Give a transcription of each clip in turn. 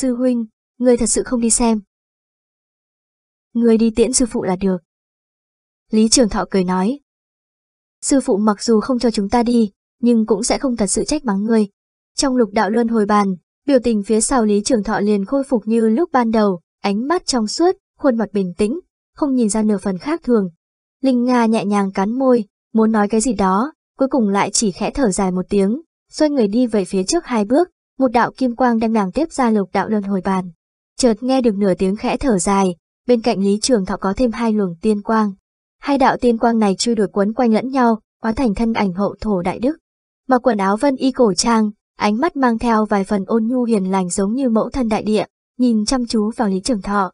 Sư huynh, người thật sự không đi xem. Người đi tiễn sư phụ là được. Lý Trường Thọ cười nói. Sư phụ mặc dù không cho chúng ta đi, nhưng cũng sẽ không thật sự trách mắng người. Trong lục đạo luân hồi bàn, biểu tình phía sau Lý Trường Thọ liền khôi phục như lúc ban đầu, ánh mắt trong suốt, khuôn mặt bình tĩnh, không nhìn ra nửa phần khác thường. Linh Nga nhẹ nhàng cắn môi, muốn nói cái gì đó, cuối cùng lại chỉ khẽ thở dài một tiếng, xoay người đi về phía trước hai bước, một đạo kim quang đang nàng tiếp ra lục đạo luân hồi bàn. Chợt nghe được nửa tiếng khẽ thở dài, bên cạnh Lý Trường Thọ có thêm hai luồng tiên quang. Hai đạo tiên quang này truy đuổi quấn quanh lẫn nhau, hóa thành thân ảnh hậu thổ đại đức. Mặc quần áo vân y cổ trang, ánh mắt mang theo vài phần ôn nhu hiền lành giống như mẫu thân đại địa, nhìn chăm chú vào Lý Trường Thọ.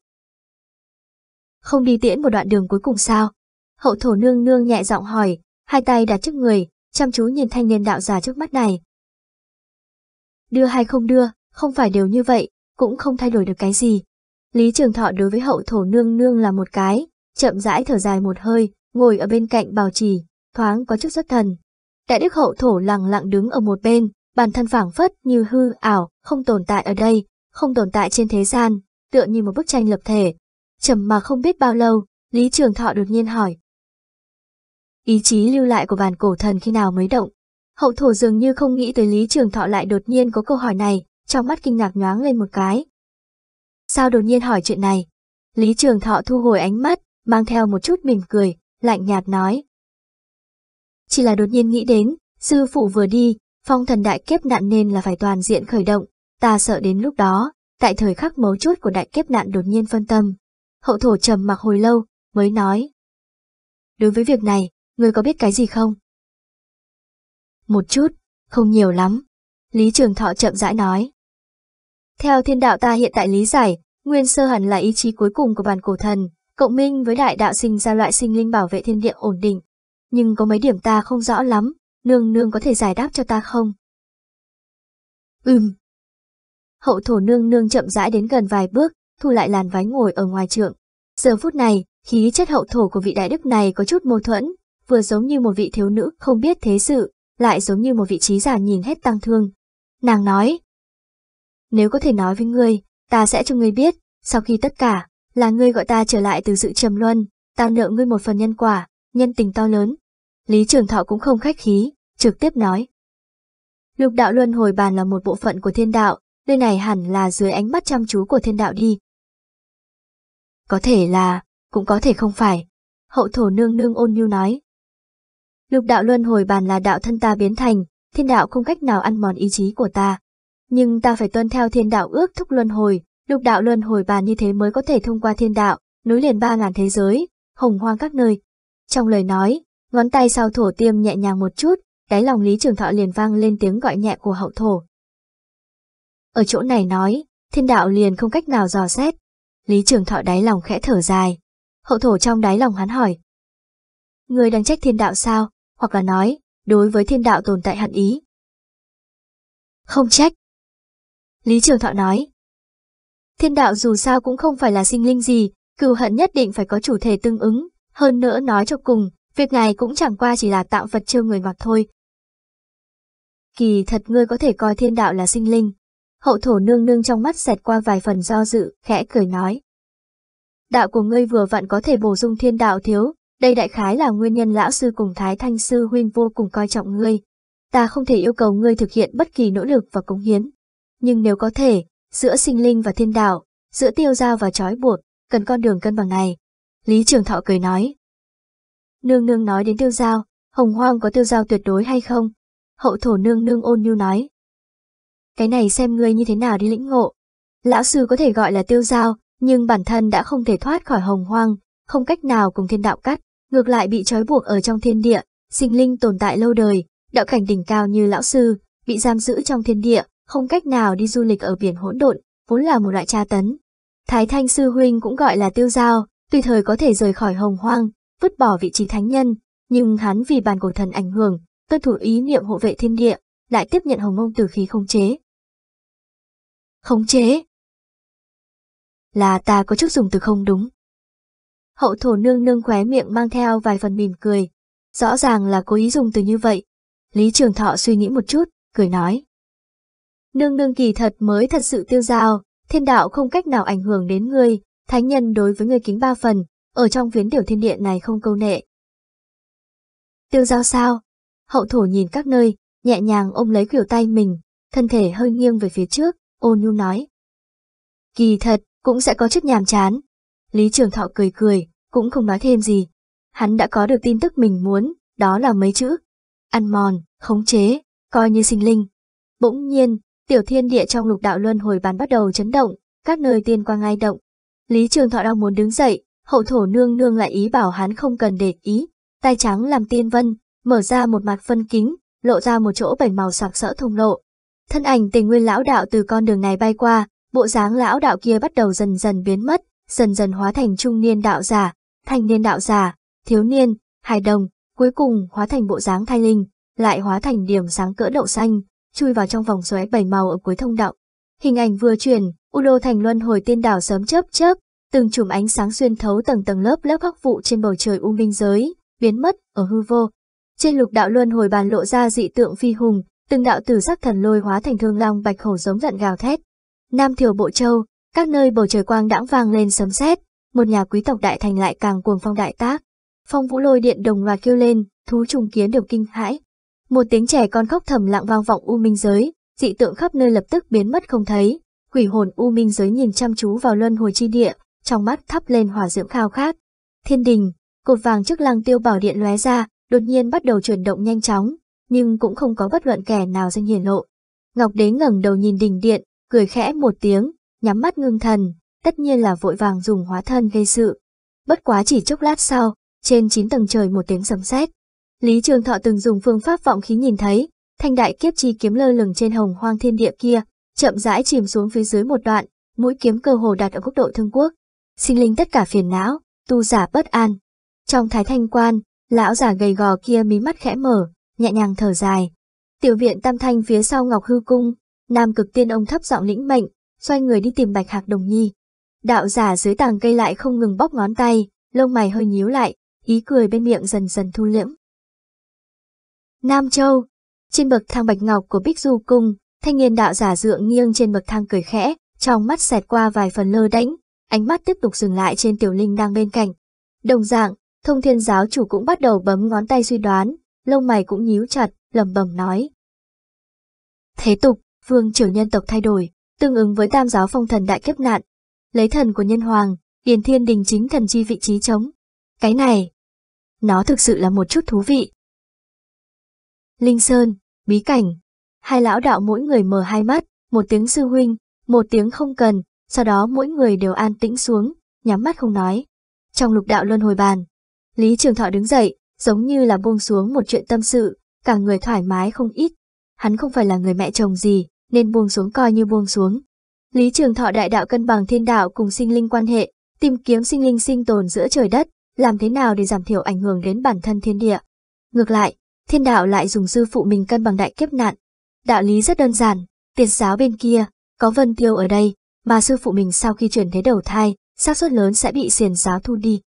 Không đi tiễn một đoạn đường cuối cùng sao? Hậu thổ nương nương nhẹ giọng hỏi, hai tay đặt trước người, chăm chú nhìn thanh niên đạo già trước mắt này, đưa hay không đưa, không phải đều như vậy, cũng không thay đổi được cái gì. Lý Trường Thọ đối với hậu thổ nương nương là một cái, chậm rãi thở dài một hơi, ngồi ở bên cạnh bào trì, thoáng có chút xuất thần. Đại đức hậu thổ lặng lặng đứng ở một bên, bản thân phảng phất như hư ảo, không tồn tại ở đây, không tồn tại trên thế gian, tựa như một bức tranh lập thể. Trầm mà không biết bao lâu, Lý Trường Thọ đột nhiên hỏi. Ý chí lưu lại của bàn cổ thần khi nào mới động? Hậu thổ dường như không nghĩ tới Lý Trường Thọ lại đột nhiên có câu hỏi này, trong mắt kinh ngạc nhoáng lên một cái. Sao đột nhiên hỏi chuyện này? Lý Trường Thọ thu hồi ánh mắt, mang theo một chút mỉm cười, lạnh nhạt nói. Chỉ là đột nhiên nghĩ đến, sư phụ vừa đi, phong thần đại kiếp nạn nên là phải toàn diện khởi động, ta sợ đến lúc đó, tại thời khắc mấu chốt của đại kiếp nạn đột nhiên phân tâm. Hậu thổ trầm mặc hồi lâu, mới nói. Đối với việc này, người có biết cái gì không? Một chút, không nhiều lắm. Lý Trường Thọ chậm rãi nói. Theo thiên đạo ta hiện tại lý giải, nguyên sơ hẳn là ý chí cuối cùng của bàn cổ thần, cộng minh với đại đạo sinh ra loại sinh linh bảo vệ thiên địa ổn định. Nhưng có mấy điểm ta không rõ lắm, nương nương có thể giải đáp cho ta không? Ừm. Hậu thổ nương nương chậm rãi đến gần vài bước, thu lại làn váy ngồi ở ngoài trượng. Giờ phút này, khí chất hậu thổ của vị đại đức này có chút mâu thuẫn, vừa giống như một vị thiếu nữ không biết thế sự, lại giống như một vị trí giả nhìn hết tăng thương. Nàng nói, nếu có thể nói với ngươi, ta sẽ cho ngươi biết, sau khi tất cả, là ngươi gọi ta trở lại từ sự trầm luân, ta nợ ngươi một phần nhân quả, nhân tình to lớn. Lý Trường Thọ cũng không khách khí, trực tiếp nói. Lục đạo luân hồi bàn là một bộ phận của thiên đạo, nơi này hẳn là dưới ánh mắt chăm chú của thiên đạo đi. Có thể là, cũng có thể không phải. Hậu thổ nương nương ôn nhu nói. Lục đạo luân hồi bàn là đạo thân ta biến thành, thiên đạo không cách nào ăn mòn ý chí của ta. Nhưng ta phải tuân theo thiên đạo ước thúc luân hồi, lục đạo luân hồi bàn như thế mới có thể thông qua thiên đạo, nối liền ba ngàn thế giới, hồng hoang các nơi. Trong lời nói, ngón tay sau thổ tiêm nhẹ nhàng một chút, đáy lòng Lý Trường Thọ liền vang lên tiếng gọi nhẹ của hậu thổ. Ở chỗ này nói, thiên đạo liền không cách nào dò xét. Lý Trường Thọ đáy lòng khẽ thở dài. Hậu thổ trong đáy lòng hắn hỏi. Người đang trách thiên đạo sao? hoặc là nói, đối với thiên đạo tồn tại hẳn ý. Không trách. Lý Trường Thọ nói, thiên đạo dù sao cũng không phải là sinh linh gì, cừu hận nhất định phải có chủ thể tương ứng, hơn nữa nói cho cùng, việc này cũng chẳng qua chỉ là tạo vật trêu người mặc thôi. Kỳ thật ngươi có thể coi thiên đạo là sinh linh. Hậu thổ nương nương trong mắt xẹt qua vài phần do dự, khẽ cười nói. Đạo của ngươi vừa vặn có thể bổ sung thiên đạo thiếu, đây đại khái là nguyên nhân lão sư cùng Thái Thanh Sư Huynh vô cùng coi trọng ngươi. Ta không thể yêu cầu ngươi thực hiện bất kỳ nỗ lực và cống hiến. Nhưng nếu có thể, giữa sinh linh và thiên đạo, giữa tiêu giao và trói buộc, cần con đường cân bằng này. Lý Trường Thọ cười nói. Nương nương nói đến tiêu giao, hồng hoang có tiêu giao tuyệt đối hay không? Hậu thổ nương nương ôn nhu nói. Cái này xem ngươi như thế nào đi lĩnh ngộ. Lão sư có thể gọi là tiêu giao, nhưng bản thân đã không thể thoát khỏi hồng hoang, không cách nào cùng thiên đạo cắt ngược lại bị trói buộc ở trong thiên địa, sinh linh tồn tại lâu đời, đạo cảnh đỉnh cao như lão sư, bị giam giữ trong thiên địa, không cách nào đi du lịch ở biển hỗn độn, vốn là một loại tra tấn. Thái Thanh sư huynh cũng gọi là tiêu giao, tùy thời có thể rời khỏi hồng hoang, vứt bỏ vị trí thánh nhân, nhưng hắn vì bàn cổ thần ảnh hưởng, tuân thủ ý niệm hộ vệ thiên địa, lại tiếp nhận hồng mông tử khí không chế. Khống chế là ta có chức dùng từ không đúng hậu thổ nương nương khóe miệng mang theo vài phần mỉm cười. Rõ ràng là cố ý dùng từ như vậy. Lý Trường Thọ suy nghĩ một chút, cười nói. Nương nương kỳ thật mới thật sự tiêu dao, thiên đạo không cách nào ảnh hưởng đến ngươi, thánh nhân đối với ngươi kính ba phần, ở trong viến điều thiên địa này không câu nệ. Tiêu dao sao? Hậu thổ nhìn các nơi, nhẹ nhàng ôm lấy khuỷu tay mình, thân thể hơi nghiêng về phía trước, ô nhu nói. Kỳ thật, cũng sẽ có chút nhàm chán, Lý Trường Thọ cười cười, cũng không nói thêm gì. Hắn đã có được tin tức mình muốn, đó là mấy chữ. Ăn mòn, khống chế, coi như sinh linh. Bỗng nhiên, tiểu thiên địa trong lục đạo luân hồi bàn bắt đầu chấn động, các nơi tiên quang ngai động. Lý Trường Thọ đang muốn đứng dậy, hậu thổ nương nương lại ý bảo hắn không cần để ý. Tay trắng làm tiên vân, mở ra một mặt phân kính, lộ ra một chỗ bảy màu sạc sỡ thông lộ. Thân ảnh tình nguyên lão đạo từ con đường này bay qua, bộ dáng lão đạo kia bắt đầu dần dần biến mất, dần dần hóa thành trung niên đạo giả, thanh niên đạo giả, thiếu niên, hài đồng, cuối cùng hóa thành bộ dáng thai linh, lại hóa thành điểm sáng cỡ đậu xanh, chui vào trong vòng xoáy bảy màu ở cuối thông đạo. Hình ảnh vừa chuyển, U Đô Thành Luân hồi tiên đảo sớm chớp chớp, từng chùm ánh sáng xuyên thấu tầng tầng lớp lớp hắc vụ trên bầu trời u minh giới, biến mất ở hư vô. Trên lục đạo luân hồi bàn lộ ra dị tượng phi hùng, từng đạo tử sắc thần lôi hóa thành thương long bạch hổ giống giận gào thét. Nam thiểu Bộ Châu, các nơi bầu trời quang đãng vang lên sấm sét, một nhà quý tộc đại thành lại càng cuồng phong đại tác. Phong vũ lôi điện đồng loạt kêu lên, thú trùng kiến đều kinh hãi. Một tiếng trẻ con khóc thầm lặng vang vọng u minh giới, dị tượng khắp nơi lập tức biến mất không thấy. Quỷ hồn u minh giới nhìn chăm chú vào luân hồi chi địa, trong mắt thắp lên hỏa diễm khao khát. Thiên đình, cột vàng trước lăng tiêu bảo điện lóe ra, đột nhiên bắt đầu chuyển động nhanh chóng, nhưng cũng không có bất luận kẻ nào danh hiển lộ. Ngọc Đế ngẩng đầu nhìn đình điện, cười khẽ một tiếng, nhắm mắt ngưng thần, tất nhiên là vội vàng dùng hóa thân gây sự. Bất quá chỉ chốc lát sau, trên chín tầng trời một tiếng sấm sét. Lý Trường Thọ từng dùng phương pháp vọng khí nhìn thấy, thanh đại kiếp chi kiếm lơ lửng trên hồng hoang thiên địa kia, chậm rãi chìm xuống phía dưới một đoạn, mũi kiếm cơ hồ đạt ở quốc độ thương quốc. Sinh linh tất cả phiền não, tu giả bất an. Trong thái thanh quan, lão giả gầy gò kia mí mắt khẽ mở, nhẹ nhàng thở dài. Tiểu viện tam thanh phía sau Ngọc Hư Cung, Nam Cực Tiên ông thấp giọng lĩnh mệnh, xoay người đi tìm Bạch Hạc Đồng Nhi. Đạo giả dưới tàng cây lại không ngừng bóp ngón tay, lông mày hơi nhíu lại, ý cười bên miệng dần dần thu liễm. Nam Châu Trên bậc thang bạch ngọc của Bích Du Cung, thanh niên đạo giả dượng nghiêng trên bậc thang cười khẽ, trong mắt xẹt qua vài phần lơ đễnh, ánh mắt tiếp tục dừng lại trên tiểu linh đang bên cạnh. Đồng dạng, thông thiên giáo chủ cũng bắt đầu bấm ngón tay suy đoán, lông mày cũng nhíu chặt, lầm bầm nói. Thế tục, vương triều nhân tộc thay đổi, tương ứng với tam giáo phong thần đại kiếp nạn, lấy thần của nhân hoàng, điền thiên đình chính thần chi vị trí chống. Cái này, nó thực sự là một chút thú vị. Linh Sơn, Bí Cảnh, hai lão đạo mỗi người mở hai mắt, một tiếng sư huynh, một tiếng không cần, sau đó mỗi người đều an tĩnh xuống, nhắm mắt không nói. Trong lục đạo luân hồi bàn, Lý Trường Thọ đứng dậy, giống như là buông xuống một chuyện tâm sự, cả người thoải mái không ít. Hắn không phải là người mẹ chồng gì, nên buông xuống coi như buông xuống. Lý Trường Thọ đại đạo cân bằng thiên đạo cùng sinh linh quan hệ, tìm kiếm sinh linh sinh tồn giữa trời đất, làm thế nào để giảm thiểu ảnh hưởng đến bản thân thiên địa. Ngược lại, thiên đạo lại dùng sư phụ mình cân bằng đại kiếp nạn. Đạo lý rất đơn giản, tiền giáo bên kia, có vân tiêu ở đây, mà sư phụ mình sau khi chuyển thế đầu thai, xác suất lớn sẽ bị xiền giáo thu đi.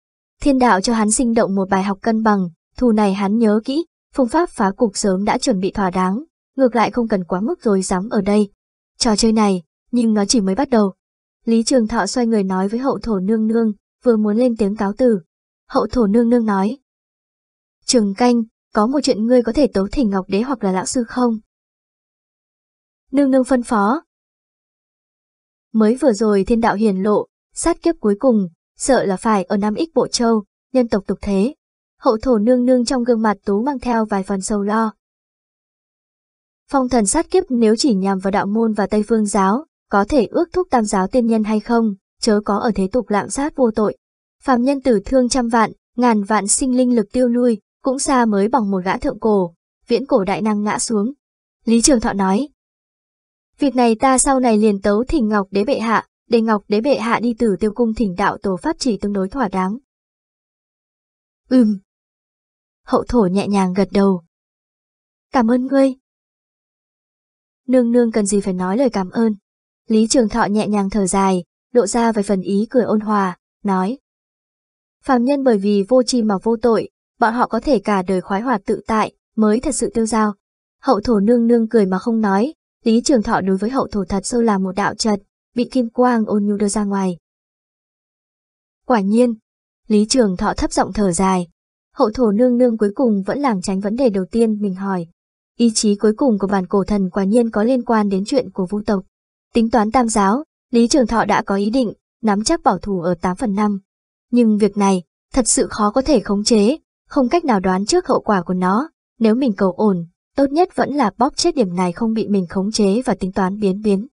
Thiên đạo cho hắn sinh động một bài học cân bằng, thù này hắn nhớ kỹ, phương pháp phá cục sớm đã chuẩn bị thỏa đáng, ngược lại không cần quá mức rồi dám ở đây. Trò chơi này, nhưng nó chỉ mới bắt đầu. Lý Trường Thọ xoay người nói với hậu thổ nương nương, vừa muốn lên tiếng cáo từ. Hậu thổ nương nương nói. Trường canh, có một chuyện ngươi có thể tố thỉnh Ngọc Đế hoặc là lão sư không? Nương nương phân phó. Mới vừa rồi thiên đạo hiển lộ, sát kiếp cuối cùng, sợ là phải ở Nam Ích Bộ Châu, nhân tộc tục thế. Hậu thổ nương nương trong gương mặt tú mang theo vài phần sầu lo, Phong thần sát kiếp nếu chỉ nhằm vào đạo môn và Tây Phương giáo, có thể ước thúc tam giáo tiên nhân hay không, chớ có ở thế tục lạm sát vô tội. Phạm nhân tử thương trăm vạn, ngàn vạn sinh linh lực tiêu lui, cũng xa mới bằng một gã thượng cổ, viễn cổ đại năng ngã xuống. Lý Trường Thọ nói, Việc này ta sau này liền tấu thỉnh Ngọc Đế Bệ Hạ, để Ngọc Đế Bệ Hạ đi từ tiêu cung thỉnh đạo tổ pháp chỉ tương đối thỏa đáng. Ừm. Hậu thổ nhẹ nhàng gật đầu. Cảm ơn ngươi nương nương cần gì phải nói lời cảm ơn. Lý Trường Thọ nhẹ nhàng thở dài, lộ ra vài phần ý cười ôn hòa, nói. Phạm nhân bởi vì vô tri mà vô tội, bọn họ có thể cả đời khoái hoạt tự tại, mới thật sự tiêu dao. Hậu thổ nương nương cười mà không nói, Lý Trường Thọ đối với hậu thổ thật sâu là một đạo trật, bị kim quang ôn nhu đưa ra ngoài. Quả nhiên, Lý Trường Thọ thấp giọng thở dài. Hậu thổ nương nương cuối cùng vẫn làng tránh vấn đề đầu tiên mình hỏi. Ý chí cuối cùng của bản cổ thần quả nhiên có liên quan đến chuyện của vũ tộc. Tính toán tam giáo, Lý Trường Thọ đã có ý định, nắm chắc bảo thủ ở 8 phần 5. Nhưng việc này, thật sự khó có thể khống chế, không cách nào đoán trước hậu quả của nó. Nếu mình cầu ổn, tốt nhất vẫn là bóp chết điểm này không bị mình khống chế và tính toán biến biến.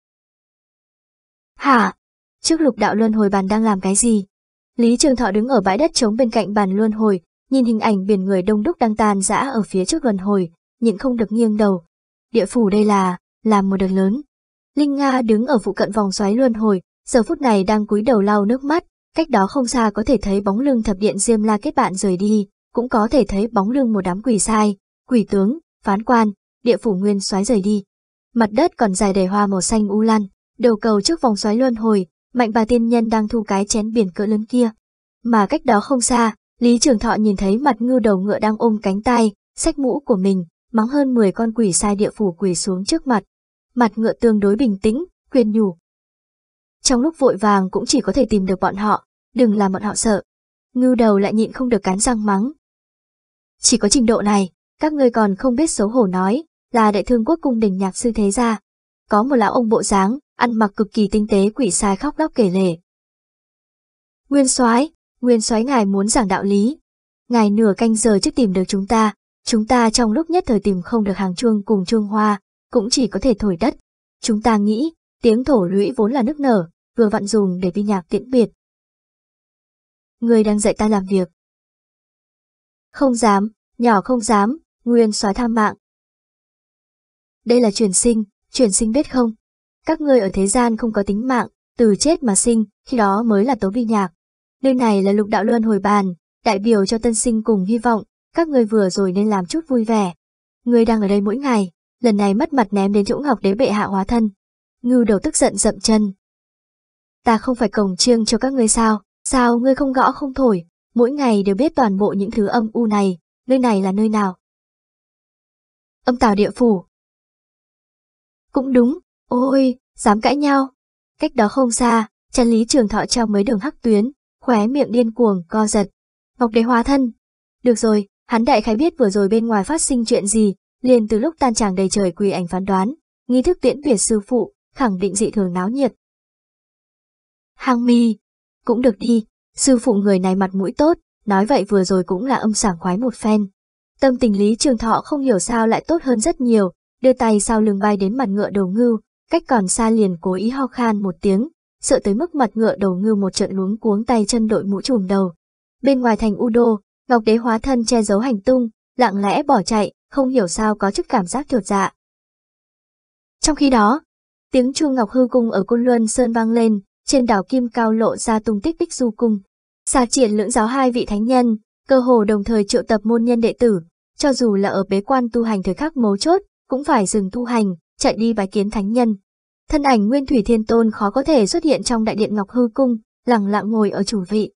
Hả? Trước lục đạo luân hồi bàn đang làm cái gì? Lý Trường Thọ đứng ở bãi đất trống bên cạnh bàn luân hồi, nhìn hình ảnh biển người đông đúc đang tàn dã ở phía trước luân hồi, nhịn không được nghiêng đầu. Địa phủ đây là, làm một đợt lớn. Linh Nga đứng ở phụ cận vòng xoáy luân hồi, giờ phút này đang cúi đầu lau nước mắt, cách đó không xa có thể thấy bóng lưng thập điện Diêm La kết bạn rời đi, cũng có thể thấy bóng lưng một đám quỷ sai, quỷ tướng, phán quan, địa phủ nguyên xoáy rời đi. Mặt đất còn dài đầy hoa màu xanh u lan, đầu cầu trước vòng xoáy luân hồi, mạnh bà tiên nhân đang thu cái chén biển cỡ lớn kia. Mà cách đó không xa, Lý Trường Thọ nhìn thấy mặt ngưu đầu ngựa đang ôm cánh tay, sách mũ của mình, mắng hơn 10 con quỷ sai địa phủ quỳ xuống trước mặt. Mặt ngựa tương đối bình tĩnh, khuyên nhủ. Trong lúc vội vàng cũng chỉ có thể tìm được bọn họ, đừng làm bọn họ sợ. Ngưu đầu lại nhịn không được cắn răng mắng. Chỉ có trình độ này, các ngươi còn không biết xấu hổ nói, là đại thương quốc cung đình nhạc sư thế gia. Có một lão ông bộ dáng, ăn mặc cực kỳ tinh tế quỷ sai khóc lóc kể lể. Nguyên soái, nguyên soái ngài muốn giảng đạo lý. Ngài nửa canh giờ trước tìm được chúng ta, Chúng ta trong lúc nhất thời tìm không được hàng chuông cùng chuông hoa, cũng chỉ có thể thổi đất. Chúng ta nghĩ, tiếng thổ lũy vốn là nước nở, vừa vặn dùng để vi nhạc tiễn biệt. Người đang dạy ta làm việc. Không dám, nhỏ không dám, nguyên soái tham mạng. Đây là truyền sinh, truyền sinh biết không? Các ngươi ở thế gian không có tính mạng, từ chết mà sinh, khi đó mới là tố vi nhạc. Nơi này là lục đạo luân hồi bàn, đại biểu cho tân sinh cùng hy vọng, các người vừa rồi nên làm chút vui vẻ. Người đang ở đây mỗi ngày, lần này mất mặt ném đến chỗ ngọc đế bệ hạ hóa thân. Ngưu đầu tức giận dậm chân. Ta không phải cổng trương cho các ngươi sao, sao ngươi không gõ không thổi, mỗi ngày đều biết toàn bộ những thứ âm u này, nơi này là nơi nào. Âm tào địa phủ. Cũng đúng, ôi, dám cãi nhau. Cách đó không xa, chân lý trường thọ treo mấy đường hắc tuyến, khóe miệng điên cuồng, co giật. Ngọc đế hóa thân. Được rồi, Hắn đại khái biết vừa rồi bên ngoài phát sinh chuyện gì, liền từ lúc tan tràng đầy trời quỳ ảnh phán đoán, nghi thức tiễn biệt sư phụ, khẳng định dị thường náo nhiệt. Hàng mi, cũng được đi, sư phụ người này mặt mũi tốt, nói vậy vừa rồi cũng là âm sảng khoái một phen. Tâm tình Lý Trường Thọ không hiểu sao lại tốt hơn rất nhiều, đưa tay sau lưng bay đến mặt ngựa đầu ngưu, cách còn xa liền cố ý ho khan một tiếng, sợ tới mức mặt ngựa đầu ngưu một trận luống cuống tay chân đội mũ trùm đầu. Bên ngoài thành Udo, Ngọc đế hóa thân che giấu hành tung, lặng lẽ bỏ chạy, không hiểu sao có chút cảm giác thượt dạ. Trong khi đó, tiếng chuông ngọc hư cung ở Côn Luân Sơn vang lên, trên đảo Kim Cao lộ ra tung tích bích du cung. Xà triển lưỡng giáo hai vị thánh nhân, cơ hồ đồng thời triệu tập môn nhân đệ tử, cho dù là ở bế quan tu hành thời khắc mấu chốt, cũng phải dừng tu hành, chạy đi bái kiến thánh nhân. Thân ảnh Nguyên Thủy Thiên Tôn khó có thể xuất hiện trong đại điện Ngọc Hư Cung, lặng lặng ngồi ở chủ vị.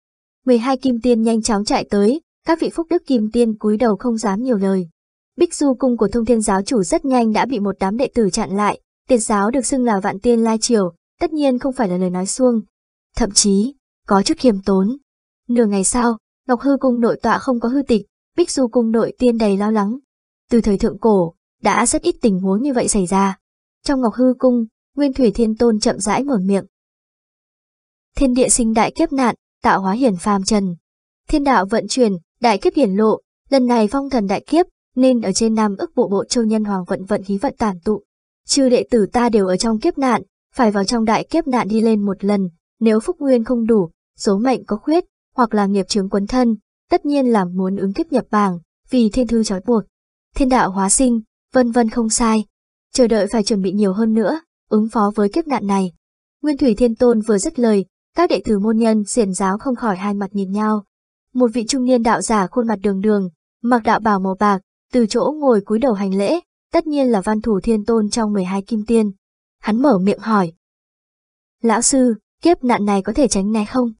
12 kim tiên nhanh chóng chạy tới, các vị phúc đức kim tiên cúi đầu không dám nhiều lời. Bích Du cung của thông thiên giáo chủ rất nhanh đã bị một đám đệ tử chặn lại, tiệt giáo được xưng là vạn tiên lai triều, tất nhiên không phải là lời nói suông. Thậm chí, có chút khiêm tốn. Nửa ngày sau, Ngọc Hư cung nội tọa không có hư tịch, Bích Du cung nội tiên đầy lo lắng. Từ thời thượng cổ, đã rất ít tình huống như vậy xảy ra. Trong Ngọc Hư cung, Nguyên Thủy Thiên Tôn chậm rãi mở miệng. Thiên địa sinh đại kiếp nạn, tạo hóa hiển phàm trần. Thiên đạo vận chuyển, Đại kiếp hiển lộ, lần này phong thần đại kiếp, nên ở trên nam ức bộ bộ châu nhân hoàng vận vận khí vận tản tụ. Chư đệ tử ta đều ở trong kiếp nạn, phải vào trong đại kiếp nạn đi lên một lần, nếu phúc nguyên không đủ, số mệnh có khuyết, hoặc là nghiệp chướng quấn thân, tất nhiên là muốn ứng kiếp nhập bảng, vì thiên thư trói buộc, thiên đạo hóa sinh, vân vân không sai. Chờ đợi phải chuẩn bị nhiều hơn nữa, ứng phó với kiếp nạn này. Nguyên Thủy Thiên Tôn vừa dứt lời, các đệ tử môn nhân xiển giáo không khỏi hai mặt nhìn nhau, một vị trung niên đạo giả khuôn mặt đường đường, mặc đạo bào màu bạc, từ chỗ ngồi cúi đầu hành lễ, tất nhiên là văn thủ thiên tôn trong 12 kim tiên. Hắn mở miệng hỏi. Lão sư, kiếp nạn này có thể tránh né không?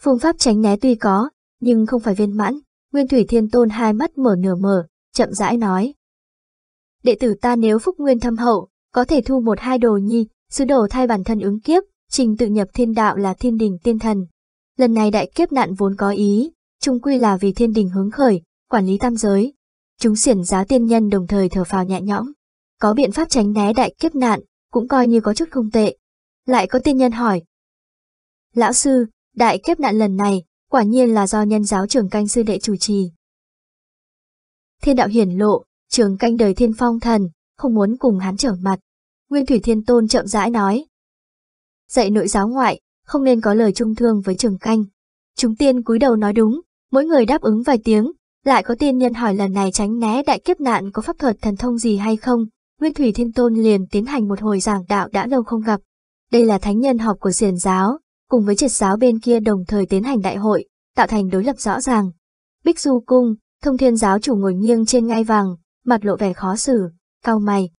Phương pháp tránh né tuy có, nhưng không phải viên mãn, Nguyên Thủy Thiên Tôn hai mắt mở nửa mở, chậm rãi nói. Đệ tử ta nếu phúc nguyên thâm hậu, có thể thu một hai đồ nhi, sứ đồ thay bản thân ứng kiếp, trình tự nhập thiên đạo là thiên đình tiên thần, Lần này đại kiếp nạn vốn có ý, chung quy là vì thiên đình hướng khởi, quản lý tam giới. Chúng xiển giá tiên nhân đồng thời thở phào nhẹ nhõm. Có biện pháp tránh né đại kiếp nạn, cũng coi như có chút không tệ. Lại có tiên nhân hỏi. Lão sư, đại kiếp nạn lần này, quả nhiên là do nhân giáo trường canh sư đệ chủ trì. Thiên đạo hiển lộ, trường canh đời thiên phong thần, không muốn cùng hắn trở mặt. Nguyên Thủy Thiên Tôn chậm rãi nói. Dạy nội giáo ngoại, không nên có lời trung thương với trường canh. Chúng tiên cúi đầu nói đúng, mỗi người đáp ứng vài tiếng, lại có tiên nhân hỏi lần này tránh né đại kiếp nạn có pháp thuật thần thông gì hay không, Nguyên Thủy Thiên Tôn liền tiến hành một hồi giảng đạo đã lâu không gặp. Đây là thánh nhân học của xiển giáo, cùng với triệt giáo bên kia đồng thời tiến hành đại hội, tạo thành đối lập rõ ràng. Bích Du Cung, thông thiên giáo chủ ngồi nghiêng trên ngai vàng, mặt lộ vẻ khó xử, cao mày.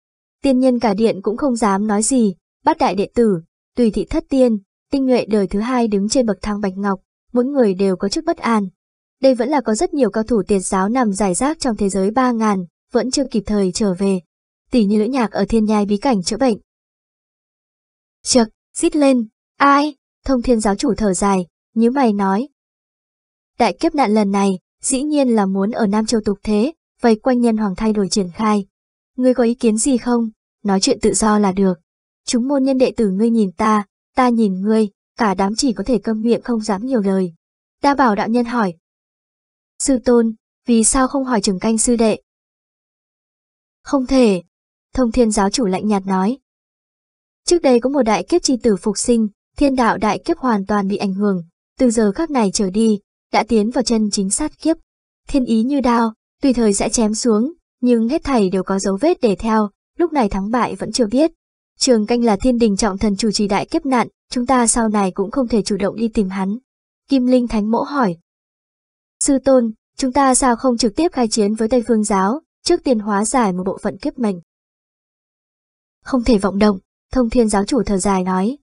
Tiên nhân cả điện cũng không dám nói gì, bát đại đệ tử, tùy thị thất tiên, Tinh nhuệ đời thứ hai đứng trên bậc thang bạch ngọc, mỗi người đều có chức bất an. Đây vẫn là có rất nhiều cao thủ tiệt giáo nằm giải rác trong thế giới ba ngàn, vẫn chưa kịp thời trở về. Tỷ như lữ nhạc ở thiên nhai bí cảnh chữa bệnh. Chật, xít lên, ai? Thông thiên giáo chủ thở dài, như mày nói. Đại kiếp nạn lần này, dĩ nhiên là muốn ở Nam Châu tục thế, vây quanh nhân hoàng thay đổi triển khai. Ngươi có ý kiến gì không? Nói chuyện tự do là được. Chúng môn nhân đệ tử ngươi nhìn ta, Ta nhìn ngươi, cả đám chỉ có thể câm miệng không dám nhiều lời. Đa bảo đạo nhân hỏi. Sư tôn, vì sao không hỏi trưởng canh sư đệ? Không thể, thông thiên giáo chủ lạnh nhạt nói. Trước đây có một đại kiếp chi tử phục sinh, thiên đạo đại kiếp hoàn toàn bị ảnh hưởng, từ giờ khác này trở đi, đã tiến vào chân chính sát kiếp. Thiên ý như đao, tùy thời sẽ chém xuống, nhưng hết thầy đều có dấu vết để theo, lúc này thắng bại vẫn chưa biết, Trường canh là thiên đình trọng thần chủ trì đại kiếp nạn, chúng ta sau này cũng không thể chủ động đi tìm hắn. Kim Linh Thánh Mẫu hỏi. Sư Tôn, chúng ta sao không trực tiếp khai chiến với Tây Phương Giáo, trước tiên hóa giải một bộ phận kiếp mệnh? Không thể vọng động, thông thiên giáo chủ thở dài nói.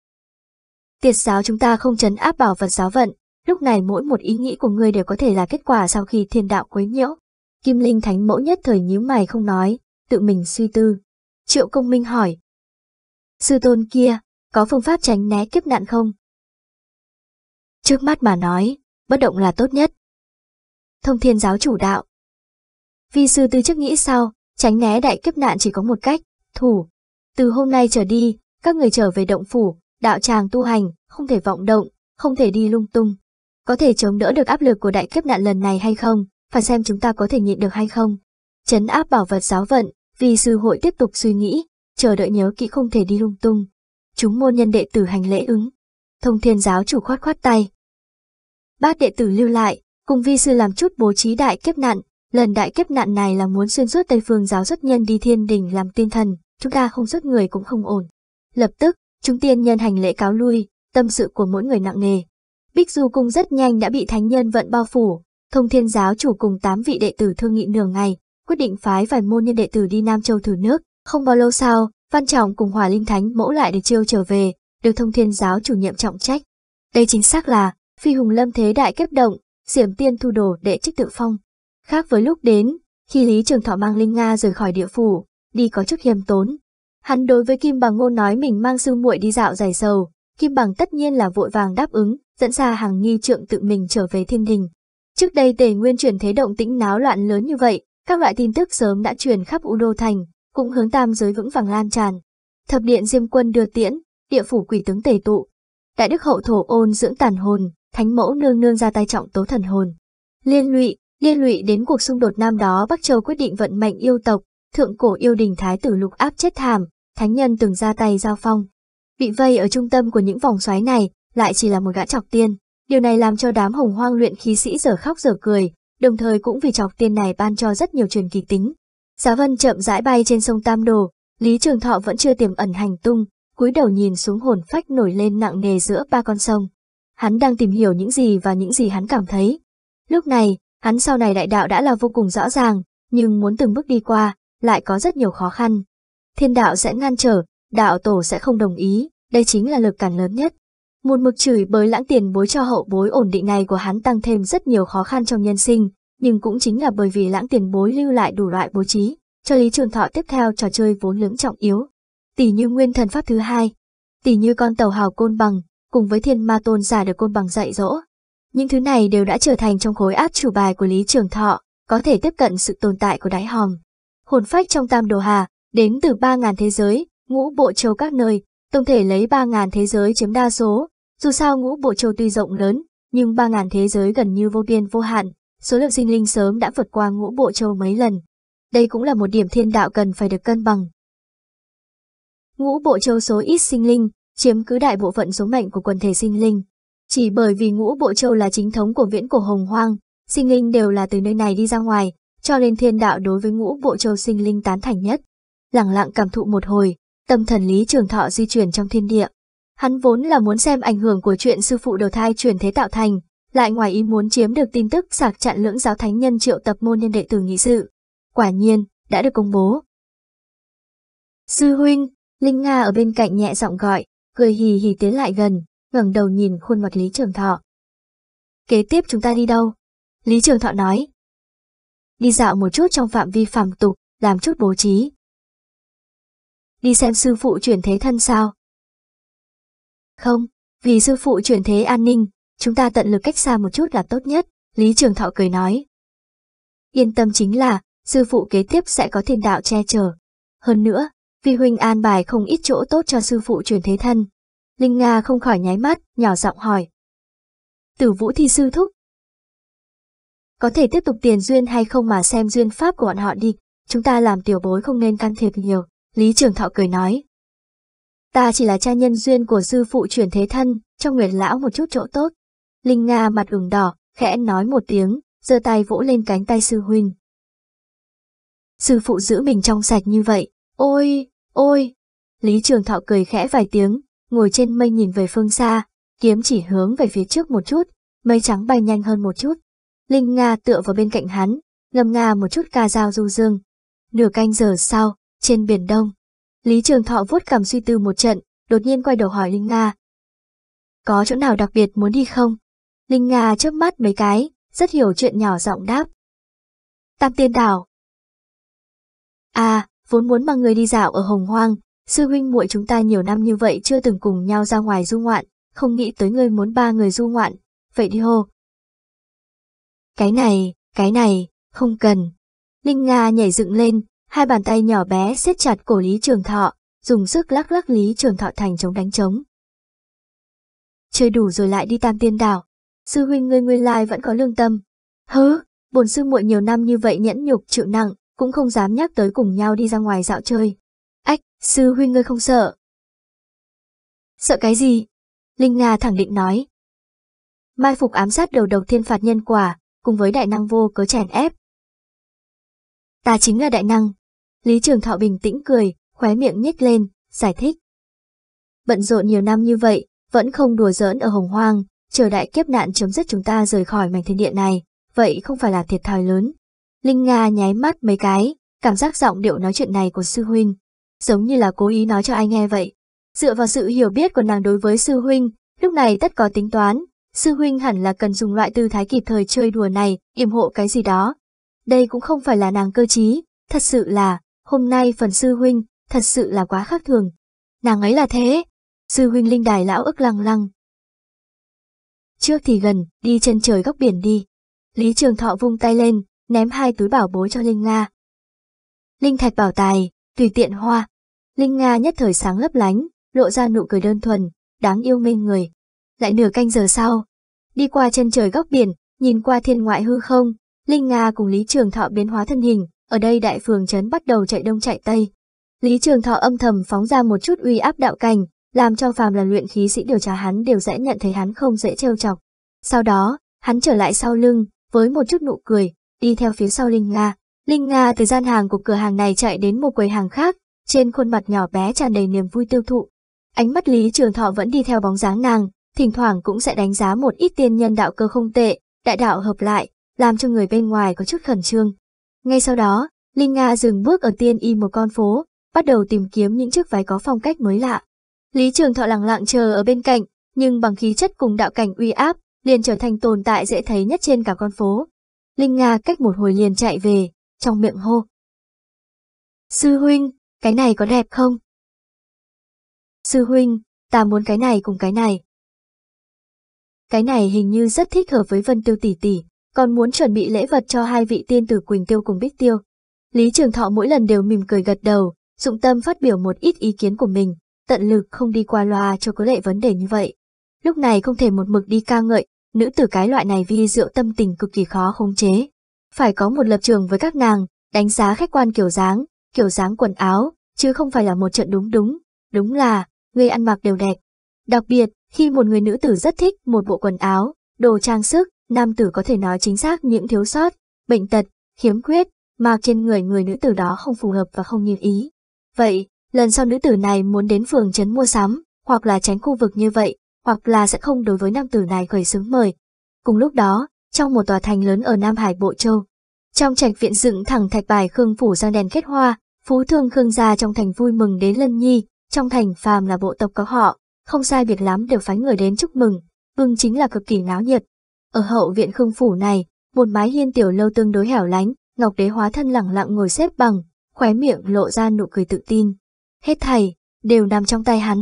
Tiệt giáo chúng ta không chấn áp bảo vật giáo vận, lúc này mỗi một ý nghĩ của ngươi đều có thể là kết quả sau khi thiên đạo quấy nhiễu. Kim Linh Thánh Mẫu nhất thời nhíu mày không nói, tự mình suy tư. Triệu Công Minh hỏi, Sư tôn kia, có phương pháp tránh né kiếp nạn không? Trước mắt mà nói, bất động là tốt nhất. Thông thiên giáo chủ đạo. Vi sư tư chức nghĩ sao, tránh né đại kiếp nạn chỉ có một cách, thủ. Từ hôm nay trở đi, các người trở về động phủ, đạo tràng tu hành, không thể vọng động, không thể đi lung tung. Có thể chống đỡ được áp lực của đại kiếp nạn lần này hay không, phải xem chúng ta có thể nhịn được hay không. Chấn áp bảo vật giáo vận, vi sư hội tiếp tục suy nghĩ, chờ đợi nhớ kỹ không thể đi lung tung. Chúng môn nhân đệ tử hành lễ ứng. Thông thiên giáo chủ khoát khoát tay. Bát đệ tử lưu lại, cùng vi sư làm chút bố trí đại kiếp nạn. Lần đại kiếp nạn này là muốn xuyên suốt Tây Phương giáo xuất nhân đi thiên đình làm tiên thần, chúng ta không xuất người cũng không ổn. Lập tức, chúng tiên nhân hành lễ cáo lui, tâm sự của mỗi người nặng nề. Bích Du Cung rất nhanh đã bị thánh nhân vận bao phủ, thông thiên giáo chủ cùng 8 vị đệ tử thương nghị nửa ngày, quyết định phái vài môn nhân đệ tử đi Nam Châu thử nước, không bao lâu sau, Văn Trọng cùng Hòa Linh Thánh mẫu lại được chiêu trở về, được thông thiên giáo chủ nhiệm trọng trách. Đây chính xác là phi hùng lâm thế đại kép động, diểm tiên thu đồ đệ chức tự phong. Khác với lúc đến, khi Lý Trường Thọ mang Linh Nga rời khỏi địa phủ, đi có chút hiềm tốn. Hắn đối với Kim Bằng Ngôn nói mình mang sư muội đi dạo dài sầu, Kim Bằng tất nhiên là vội vàng đáp ứng, dẫn ra hàng nghi trượng tự mình trở về thiên đình. Trước đây tề nguyên chuyển thế động tĩnh náo loạn lớn như vậy, các loại tin tức sớm đã truyền khắp U Đô Thành, cũng hướng tam giới vững vàng lan tràn. Thập điện Diêm Quân đưa tiễn, địa phủ quỷ tướng tề tụ. Đại đức hậu thổ ôn dưỡng tàn hồn, thánh mẫu nương nương ra tay trọng tố thần hồn. Liên lụy, liên lụy đến cuộc xung đột nam đó Bắc Châu quyết định vận mệnh yêu tộc, thượng cổ yêu đình thái tử lục áp chết thảm, thánh nhân từng ra tay giao phong. Bị vây ở trung tâm của những vòng xoáy này, lại chỉ là một gã chọc tiên. Điều này làm cho đám hồng hoang luyện khí sĩ giờ khóc giờ cười, đồng thời cũng vì chọc tiên này ban cho rất nhiều truyền kỳ tính, Giá vân chậm rãi bay trên sông Tam Đồ, Lý Trường Thọ vẫn chưa tiềm ẩn hành tung, cúi đầu nhìn xuống hồn phách nổi lên nặng nề giữa ba con sông. Hắn đang tìm hiểu những gì và những gì hắn cảm thấy. Lúc này, hắn sau này đại đạo đã là vô cùng rõ ràng, nhưng muốn từng bước đi qua, lại có rất nhiều khó khăn. Thiên đạo sẽ ngăn trở, đạo tổ sẽ không đồng ý, đây chính là lực cản lớn nhất. Một mực chửi bới lãng tiền bối cho hậu bối ổn định này của hắn tăng thêm rất nhiều khó khăn trong nhân sinh, nhưng cũng chính là bởi vì lãng tiền bối lưu lại đủ loại bố trí, cho Lý Trường Thọ tiếp theo trò chơi vốn lưỡng trọng yếu, tỷ như nguyên thần pháp thứ hai, tỷ như con tàu hào côn bằng, cùng với thiên ma tôn giả được côn bằng dạy dỗ. Những thứ này đều đã trở thành trong khối áp chủ bài của Lý Trường Thọ, có thể tiếp cận sự tồn tại của đáy hòm. Hồn phách trong tam đồ hà, đến từ 3.000 thế giới, ngũ bộ châu các nơi, tổng thể lấy 3.000 thế giới chiếm đa số, dù sao ngũ bộ châu tuy rộng lớn, nhưng 3.000 thế giới gần như vô biên vô hạn, số lượng sinh linh sớm đã vượt qua ngũ bộ châu mấy lần. Đây cũng là một điểm thiên đạo cần phải được cân bằng. Ngũ bộ châu số ít sinh linh, chiếm cứ đại bộ phận số mệnh của quần thể sinh linh. Chỉ bởi vì ngũ bộ châu là chính thống của viễn cổ hồng hoang, sinh linh đều là từ nơi này đi ra ngoài, cho nên thiên đạo đối với ngũ bộ châu sinh linh tán thành nhất. Lặng lặng cảm thụ một hồi, tâm thần lý trường thọ di chuyển trong thiên địa. Hắn vốn là muốn xem ảnh hưởng của chuyện sư phụ đầu thai chuyển thế tạo thành, lại ngoài ý muốn chiếm được tin tức sạc chặn lưỡng giáo thánh nhân triệu tập môn nhân đệ tử nghị sự. Quả nhiên, đã được công bố. Sư huynh, Linh Nga ở bên cạnh nhẹ giọng gọi, cười hì hì tiến lại gần, ngẩng đầu nhìn khuôn mặt Lý Trường Thọ. Kế tiếp chúng ta đi đâu? Lý Trường Thọ nói. Đi dạo một chút trong phạm vi phàm tục, làm chút bố trí. Đi xem sư phụ chuyển thế thân sao? Không, vì sư phụ chuyển thế an ninh, chúng ta tận lực cách xa một chút là tốt nhất, Lý Trường Thọ cười nói. Yên tâm chính là, sư phụ kế tiếp sẽ có thiên đạo che chở. Hơn nữa, Vi Huynh an bài không ít chỗ tốt cho sư phụ truyền thế thân. Linh Nga không khỏi nháy mắt, nhỏ giọng hỏi. Tử vũ thi sư thúc. Có thể tiếp tục tiền duyên hay không mà xem duyên pháp của bọn họ đi, chúng ta làm tiểu bối không nên can thiệp nhiều, Lý Trường Thọ cười nói. Ta chỉ là cha nhân duyên của sư phụ chuyển thế thân, cho Nguyệt Lão một chút chỗ tốt. Linh Nga mặt ửng đỏ, khẽ nói một tiếng, giơ tay vỗ lên cánh tay sư huynh. Sư phụ giữ mình trong sạch như vậy, ôi, ôi. Lý Trường Thọ cười khẽ vài tiếng, ngồi trên mây nhìn về phương xa, kiếm chỉ hướng về phía trước một chút, mây trắng bay nhanh hơn một chút. Linh Nga tựa vào bên cạnh hắn, ngâm nga một chút ca dao du dương. Nửa canh giờ sau, trên biển đông, Lý Trường Thọ vuốt cầm suy tư một trận, đột nhiên quay đầu hỏi Linh Nga. Có chỗ nào đặc biệt muốn đi không? Linh Nga chớp mắt mấy cái, rất hiểu chuyện nhỏ giọng đáp. Tam Tiên Đảo. À, vốn muốn mang người đi dạo ở Hồng Hoang, sư huynh muội chúng ta nhiều năm như vậy chưa từng cùng nhau ra ngoài du ngoạn, không nghĩ tới người muốn ba người du ngoạn, vậy đi hô. Cái này, cái này, không cần. Linh Nga nhảy dựng lên, hai bàn tay nhỏ bé siết chặt cổ Lý Trường Thọ, dùng sức lắc lắc Lý Trường Thọ thành chống đánh chống. Chơi đủ rồi lại đi Tam Tiên Đảo, sư huynh ngươi nguyên lai vẫn có lương tâm. Hứ, bổn sư muội nhiều năm như vậy nhẫn nhục chịu nặng, cũng không dám nhắc tới cùng nhau đi ra ngoài dạo chơi. Ách, sư huynh ngươi không sợ. Sợ cái gì? Linh Nga thẳng định nói. Mai phục ám sát đầu đầu thiên phạt nhân quả, cùng với đại năng vô cớ chèn ép. Ta chính là đại năng. Lý Trường Thọ bình tĩnh cười, khóe miệng nhếch lên, giải thích. Bận rộn nhiều năm như vậy, vẫn không đùa giỡn ở hồng hoang, chờ đại kiếp nạn chấm dứt chúng ta rời khỏi mảnh thiên địa này, vậy không phải là thiệt thòi lớn. Linh Nga nháy mắt mấy cái, cảm giác giọng điệu nói chuyện này của sư huynh, giống như là cố ý nói cho ai nghe vậy. Dựa vào sự hiểu biết của nàng đối với sư huynh, lúc này tất có tính toán, sư huynh hẳn là cần dùng loại tư thái kịp thời chơi đùa này, yểm hộ cái gì đó. Đây cũng không phải là nàng cơ trí, thật sự là, hôm nay phần sư huynh, thật sự là quá khác thường. Nàng ấy là thế. Sư huynh linh đài lão ức lăng lăng, Trước thì gần, đi chân trời góc biển đi. Lý Trường Thọ vung tay lên, ném hai túi bảo bối cho Linh Nga. Linh thạch bảo tài, tùy tiện hoa. Linh Nga nhất thời sáng lấp lánh, lộ ra nụ cười đơn thuần, đáng yêu mê người. Lại nửa canh giờ sau, đi qua chân trời góc biển, nhìn qua thiên ngoại hư không, Linh Nga cùng Lý Trường Thọ biến hóa thân hình, ở đây đại phường trấn bắt đầu chạy đông chạy tây. Lý Trường Thọ âm thầm phóng ra một chút uy áp đạo cảnh, làm cho phàm là luyện khí sĩ điều tra hắn đều sẽ nhận thấy hắn không dễ trêu chọc. Sau đó, hắn trở lại sau lưng, với một chút nụ cười, đi theo phía sau Linh Nga. Linh Nga từ gian hàng của cửa hàng này chạy đến một quầy hàng khác, trên khuôn mặt nhỏ bé tràn đầy niềm vui tiêu thụ. Ánh mắt Lý Trường Thọ vẫn đi theo bóng dáng nàng, thỉnh thoảng cũng sẽ đánh giá một ít tiên nhân đạo cơ không tệ, đại đạo hợp lại, làm cho người bên ngoài có chút khẩn trương. Ngay sau đó, Linh Nga dừng bước ở tiên y một con phố, bắt đầu tìm kiếm những chiếc váy có phong cách mới lạ. Lý Trường Thọ lặng lặng chờ ở bên cạnh, nhưng bằng khí chất cùng đạo cảnh uy áp, liền trở thành tồn tại dễ thấy nhất trên cả con phố. Linh Nga cách một hồi liền chạy về, trong miệng hô. Sư huynh, cái này có đẹp không? Sư huynh, ta muốn cái này cùng cái này. Cái này hình như rất thích hợp với Vân Tiêu tỷ tỷ, còn muốn chuẩn bị lễ vật cho hai vị tiên tử Quỳnh Tiêu cùng Bích Tiêu. Lý Trường Thọ mỗi lần đều mỉm cười gật đầu, dụng tâm phát biểu một ít ý kiến của mình, tận lực không đi qua loa cho có lệ vấn đề như vậy. Lúc này không thể một mực đi ca ngợi, nữ tử cái loại này vi rượu tâm tình cực kỳ khó khống chế. Phải có một lập trường với các nàng, đánh giá khách quan kiểu dáng, kiểu dáng quần áo, chứ không phải là một trận đúng đúng, đúng là, người ăn mặc đều đẹp. Đặc biệt, khi một người nữ tử rất thích một bộ quần áo, đồ trang sức, nam tử có thể nói chính xác những thiếu sót, bệnh tật, khiếm khuyết, mà trên người người nữ tử đó không phù hợp và không như ý. Vậy, Lần sau nữ tử này muốn đến phường trấn mua sắm, hoặc là tránh khu vực như vậy, hoặc là sẽ không đối với nam tử này khởi xướng mời. Cùng lúc đó, trong một tòa thành lớn ở Nam Hải Bộ Châu, trong trạch viện dựng thẳng thạch bài Khương Phủ sang đèn kết hoa, phú thương Khương gia trong thành vui mừng đến lân nhi, trong thành phàm là bộ tộc có họ, không sai biệt lắm đều phái người đến chúc mừng, vương chính là cực kỳ náo nhiệt. Ở hậu viện Khương Phủ này, một mái hiên tiểu lâu tương đối hẻo lánh, Ngọc Đế hóa thân lẳng lặng ngồi xếp bằng, khóe miệng lộ ra nụ cười tự tin, hết thảy đều nằm trong tay hắn.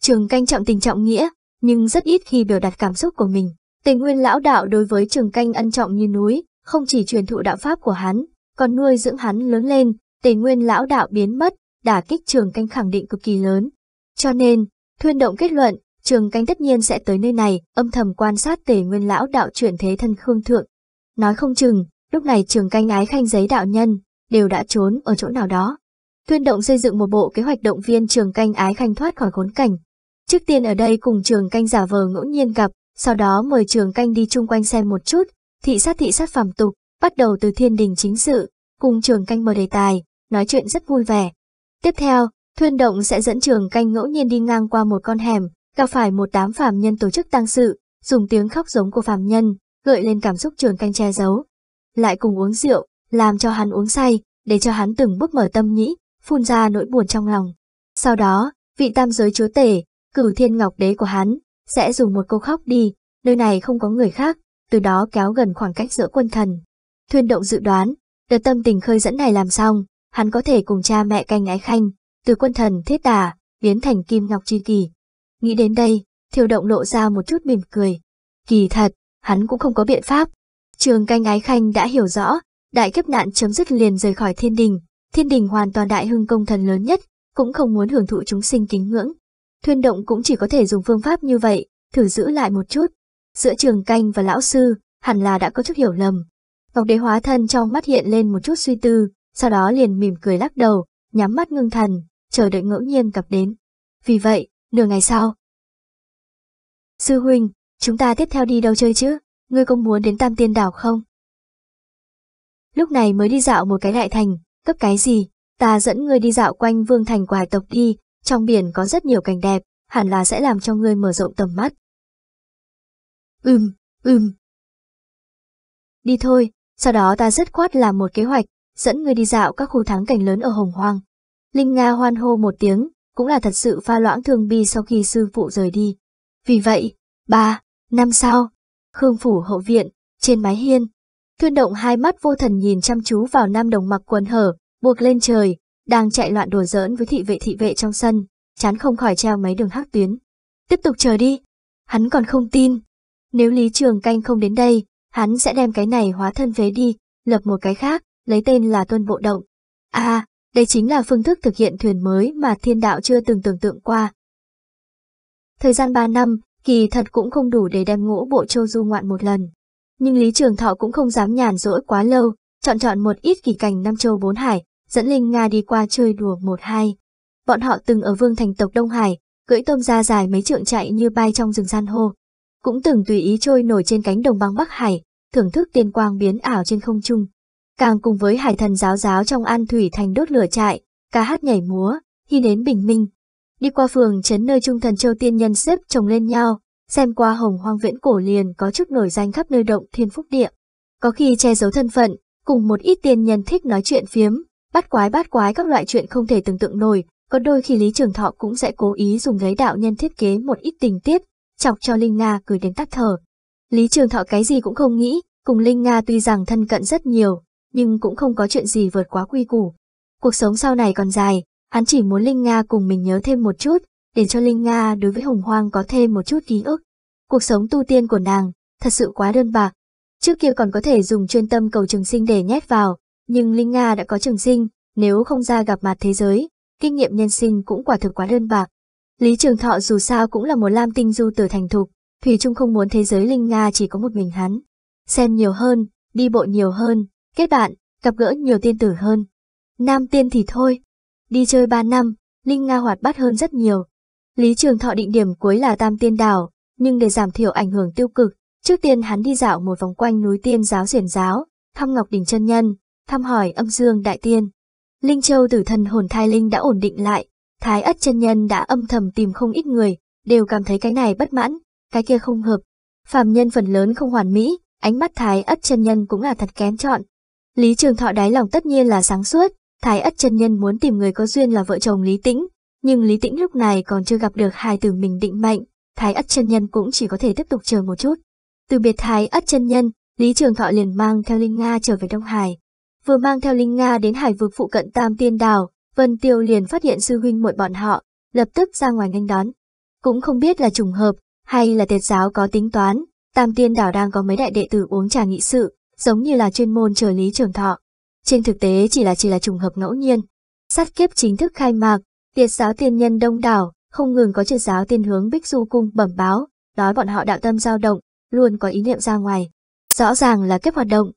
Trường canh trọng tình trọng nghĩa, nhưng rất ít khi biểu đạt cảm xúc của mình. Tình nguyên lão đạo đối với trường canh ân trọng như núi, không chỉ truyền thụ đạo pháp của hắn, còn nuôi dưỡng hắn lớn lên, tình nguyên lão đạo biến mất, đả kích trường canh khẳng định cực kỳ lớn. Cho nên, thuyên động kết luận, trường canh tất nhiên sẽ tới nơi này, âm thầm quan sát tề nguyên lão đạo chuyển thế thân khương thượng. Nói không chừng, lúc này trường canh ái khanh giấy đạo nhân, đều đã trốn ở chỗ nào đó. Tuyên động xây dựng một bộ kế hoạch động viên trường canh ái khanh thoát khỏi khốn cảnh. Trước tiên ở đây cùng trường canh giả vờ ngẫu nhiên gặp, sau đó mời trường canh đi chung quanh xem một chút, thị sát thị sát phàm tục, bắt đầu từ thiên đình chính sự, cùng trường canh mở đề tài, nói chuyện rất vui vẻ. Tiếp theo, Thuyên Động sẽ dẫn trường canh ngẫu nhiên đi ngang qua một con hẻm, gặp phải một đám phàm nhân tổ chức tăng sự, dùng tiếng khóc giống của phàm nhân, gợi lên cảm xúc trường canh che giấu. Lại cùng uống rượu, làm cho hắn uống say, để cho hắn từng bước mở tâm nhĩ, phun ra nỗi buồn trong lòng. Sau đó, vị tam giới chúa tể, cửu thiên ngọc đế của hắn, sẽ dùng một câu khóc đi, nơi này không có người khác, từ đó kéo gần khoảng cách giữa quân thần. Thuyền động dự đoán, đợt tâm tình khơi dẫn này làm xong, hắn có thể cùng cha mẹ canh ái khanh, từ quân thần thiết tà biến thành kim ngọc chi kỳ. Nghĩ đến đây, thiều động lộ ra một chút mỉm cười. Kỳ thật, hắn cũng không có biện pháp. Trường canh ái khanh đã hiểu rõ, đại kiếp nạn chấm dứt liền rời khỏi thiên đình, Thiên đình hoàn toàn đại hưng công thần lớn nhất, cũng không muốn hưởng thụ chúng sinh kính ngưỡng. Thuyên động cũng chỉ có thể dùng phương pháp như vậy, thử giữ lại một chút. Giữa trường canh và lão sư, hẳn là đã có chút hiểu lầm. Ngọc đế hóa thân trong mắt hiện lên một chút suy tư, sau đó liền mỉm cười lắc đầu, nhắm mắt ngưng thần, chờ đợi ngẫu nhiên gặp đến. Vì vậy, nửa ngày sau. Sư huynh, chúng ta tiếp theo đi đâu chơi chứ? Ngươi có muốn đến Tam Tiên Đảo không? Lúc này mới đi dạo một cái đại thành, cấp cái gì, ta dẫn ngươi đi dạo quanh vương thành của hải tộc đi, trong biển có rất nhiều cảnh đẹp, hẳn là sẽ làm cho ngươi mở rộng tầm mắt. Ừm, ừm. Đi thôi, sau đó ta dứt khoát làm một kế hoạch, dẫn ngươi đi dạo các khu thắng cảnh lớn ở Hồng Hoang. Linh Nga hoan hô một tiếng, cũng là thật sự pha loãng thương bi sau khi sư phụ rời đi. Vì vậy, ba, năm sau, Khương Phủ hậu viện, trên mái hiên, Thuyên động hai mắt vô thần nhìn chăm chú vào nam đồng mặc quần hở, buộc lên trời, đang chạy loạn đùa giỡn với thị vệ thị vệ trong sân, chán không khỏi treo mấy đường hắc tuyến. Tiếp tục chờ đi. Hắn còn không tin. Nếu Lý Trường Canh không đến đây, hắn sẽ đem cái này hóa thân phế đi, lập một cái khác, lấy tên là tuân bộ động. a à, đây chính là phương thức thực hiện thuyền mới mà thiên đạo chưa từng tưởng tượng qua. Thời gian ba năm, kỳ thật cũng không đủ để đem ngũ bộ châu du ngoạn một lần nhưng Lý Trường Thọ cũng không dám nhàn rỗi quá lâu, chọn chọn một ít kỳ cảnh Nam Châu Bốn Hải, dẫn Linh Nga đi qua chơi đùa một hai. Bọn họ từng ở vương thành tộc Đông Hải, cưỡi tôm ra dài mấy trượng chạy như bay trong rừng san hô. Cũng từng tùy ý trôi nổi trên cánh đồng băng Bắc Hải, thưởng thức tiên quang biến ảo trên không trung. Càng cùng với hải thần giáo giáo trong an thủy thành đốt lửa trại, ca hát nhảy múa, hy đến bình minh. Đi qua phường chấn nơi trung thần châu tiên nhân xếp chồng lên nhau, xem qua hồng hoang viễn cổ liền có chức nổi danh khắp nơi động thiên phúc địa. Có khi che giấu thân phận, cùng một ít tiên nhân thích nói chuyện phiếm, bắt quái bắt quái các loại chuyện không thể tưởng tượng nổi, có đôi khi Lý Trường Thọ cũng sẽ cố ý dùng ghế đạo nhân thiết kế một ít tình tiết, chọc cho Linh Nga cười đến tắt thở. Lý Trường Thọ cái gì cũng không nghĩ, cùng Linh Nga tuy rằng thân cận rất nhiều, nhưng cũng không có chuyện gì vượt quá quy củ. Cuộc sống sau này còn dài, hắn chỉ muốn Linh Nga cùng mình nhớ thêm một chút, để cho Linh Nga đối với Hồng Hoang có thêm một chút ký ức. Cuộc sống tu tiên của nàng thật sự quá đơn bạc. Trước kia còn có thể dùng chuyên tâm cầu trường sinh để nhét vào, nhưng Linh Nga đã có trường sinh, nếu không ra gặp mặt thế giới, kinh nghiệm nhân sinh cũng quả thực quá đơn bạc. Lý Trường Thọ dù sao cũng là một lam tinh du tử thành thục, Thủy Trung không muốn thế giới Linh Nga chỉ có một mình hắn. Xem nhiều hơn, đi bộ nhiều hơn, kết bạn, gặp gỡ nhiều tiên tử hơn. Nam tiên thì thôi. Đi chơi 3 năm, Linh Nga hoạt bát hơn rất nhiều, Lý Trường Thọ định điểm cuối là Tam Tiên Đảo, nhưng để giảm thiểu ảnh hưởng tiêu cực, trước tiên hắn đi dạo một vòng quanh núi Tiên giáo Xiển giáo, thăm Ngọc Đình chân nhân, thăm hỏi Âm Dương Đại Tiên. Linh Châu Tử Thần hồn thai linh đã ổn định lại, Thái Ất chân nhân đã âm thầm tìm không ít người, đều cảm thấy cái này bất mãn, cái kia không hợp. Phàm nhân phần lớn không hoàn mỹ, ánh mắt Thái Ất chân nhân cũng là thật kén chọn. Lý Trường Thọ đáy lòng tất nhiên là sáng suốt, Thái Ất chân nhân muốn tìm người có duyên là vợ chồng Lý Tĩnh, nhưng Lý Tĩnh lúc này còn chưa gặp được hai từ mình định mệnh, Thái Ất chân nhân cũng chỉ có thể tiếp tục chờ một chút. Từ biệt Thái Ất chân nhân, Lý Trường Thọ liền mang theo Linh Nga trở về Đông Hải. Vừa mang theo Linh Nga đến hải vực phụ cận Tam Tiên Đảo, Vân Tiêu liền phát hiện sư huynh muội bọn họ, lập tức ra ngoài nghênh đón. Cũng không biết là trùng hợp, hay là tiệt giáo có tính toán, Tam Tiên Đảo đang có mấy đại đệ tử uống trà nghị sự, giống như là chuyên môn chờ Lý Trường Thọ. Trên thực tế chỉ là chỉ là trùng hợp ngẫu nhiên. Sát kiếp chính thức khai mạc, Tiệt giáo tiên nhân đông đảo, không ngừng có triệt giáo tiên hướng Bích Du Cung bẩm báo, nói bọn họ đạo tâm dao động, luôn có ý niệm ra ngoài. Rõ ràng là kiếp hoạt động.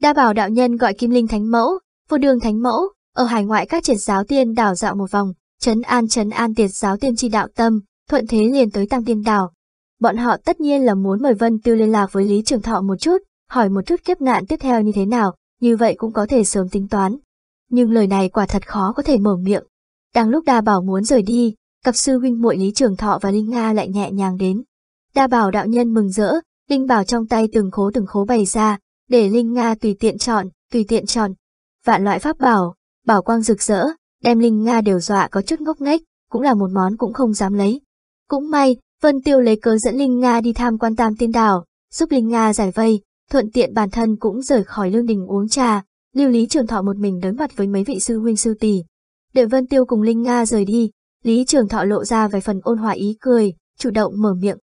Đa bảo đạo nhân gọi Kim Linh Thánh Mẫu, vô đường Thánh Mẫu, ở hải ngoại các triệt giáo tiên đảo dạo một vòng, chấn an chấn an tiệt giáo tiên tri đạo tâm, thuận thế liền tới tăng tiên đảo. Bọn họ tất nhiên là muốn mời Vân Tiêu liên lạc với Lý Trường Thọ một chút, hỏi một chút kiếp nạn tiếp theo như thế nào, như vậy cũng có thể sớm tính toán. Nhưng lời này quả thật khó có thể mở miệng, đang lúc đa bảo muốn rời đi, cặp sư huynh muội Lý Trường Thọ và Linh Nga lại nhẹ nhàng đến. Đa bảo đạo nhân mừng rỡ, Linh bảo trong tay từng khố từng khố bày ra, để Linh Nga tùy tiện chọn, tùy tiện chọn. Vạn loại pháp bảo, bảo quang rực rỡ, đem Linh Nga đều dọa có chút ngốc nghếch, cũng là một món cũng không dám lấy. Cũng may, Vân Tiêu lấy cớ dẫn Linh Nga đi tham quan tam tiên đảo, giúp Linh Nga giải vây, thuận tiện bản thân cũng rời khỏi lương đình uống trà, lưu lý trường thọ một mình đối mặt với mấy vị sư huynh sư tỷ để Vân Tiêu cùng Linh Nga rời đi, Lý Trường Thọ lộ ra vài phần ôn hòa ý cười, chủ động mở miệng.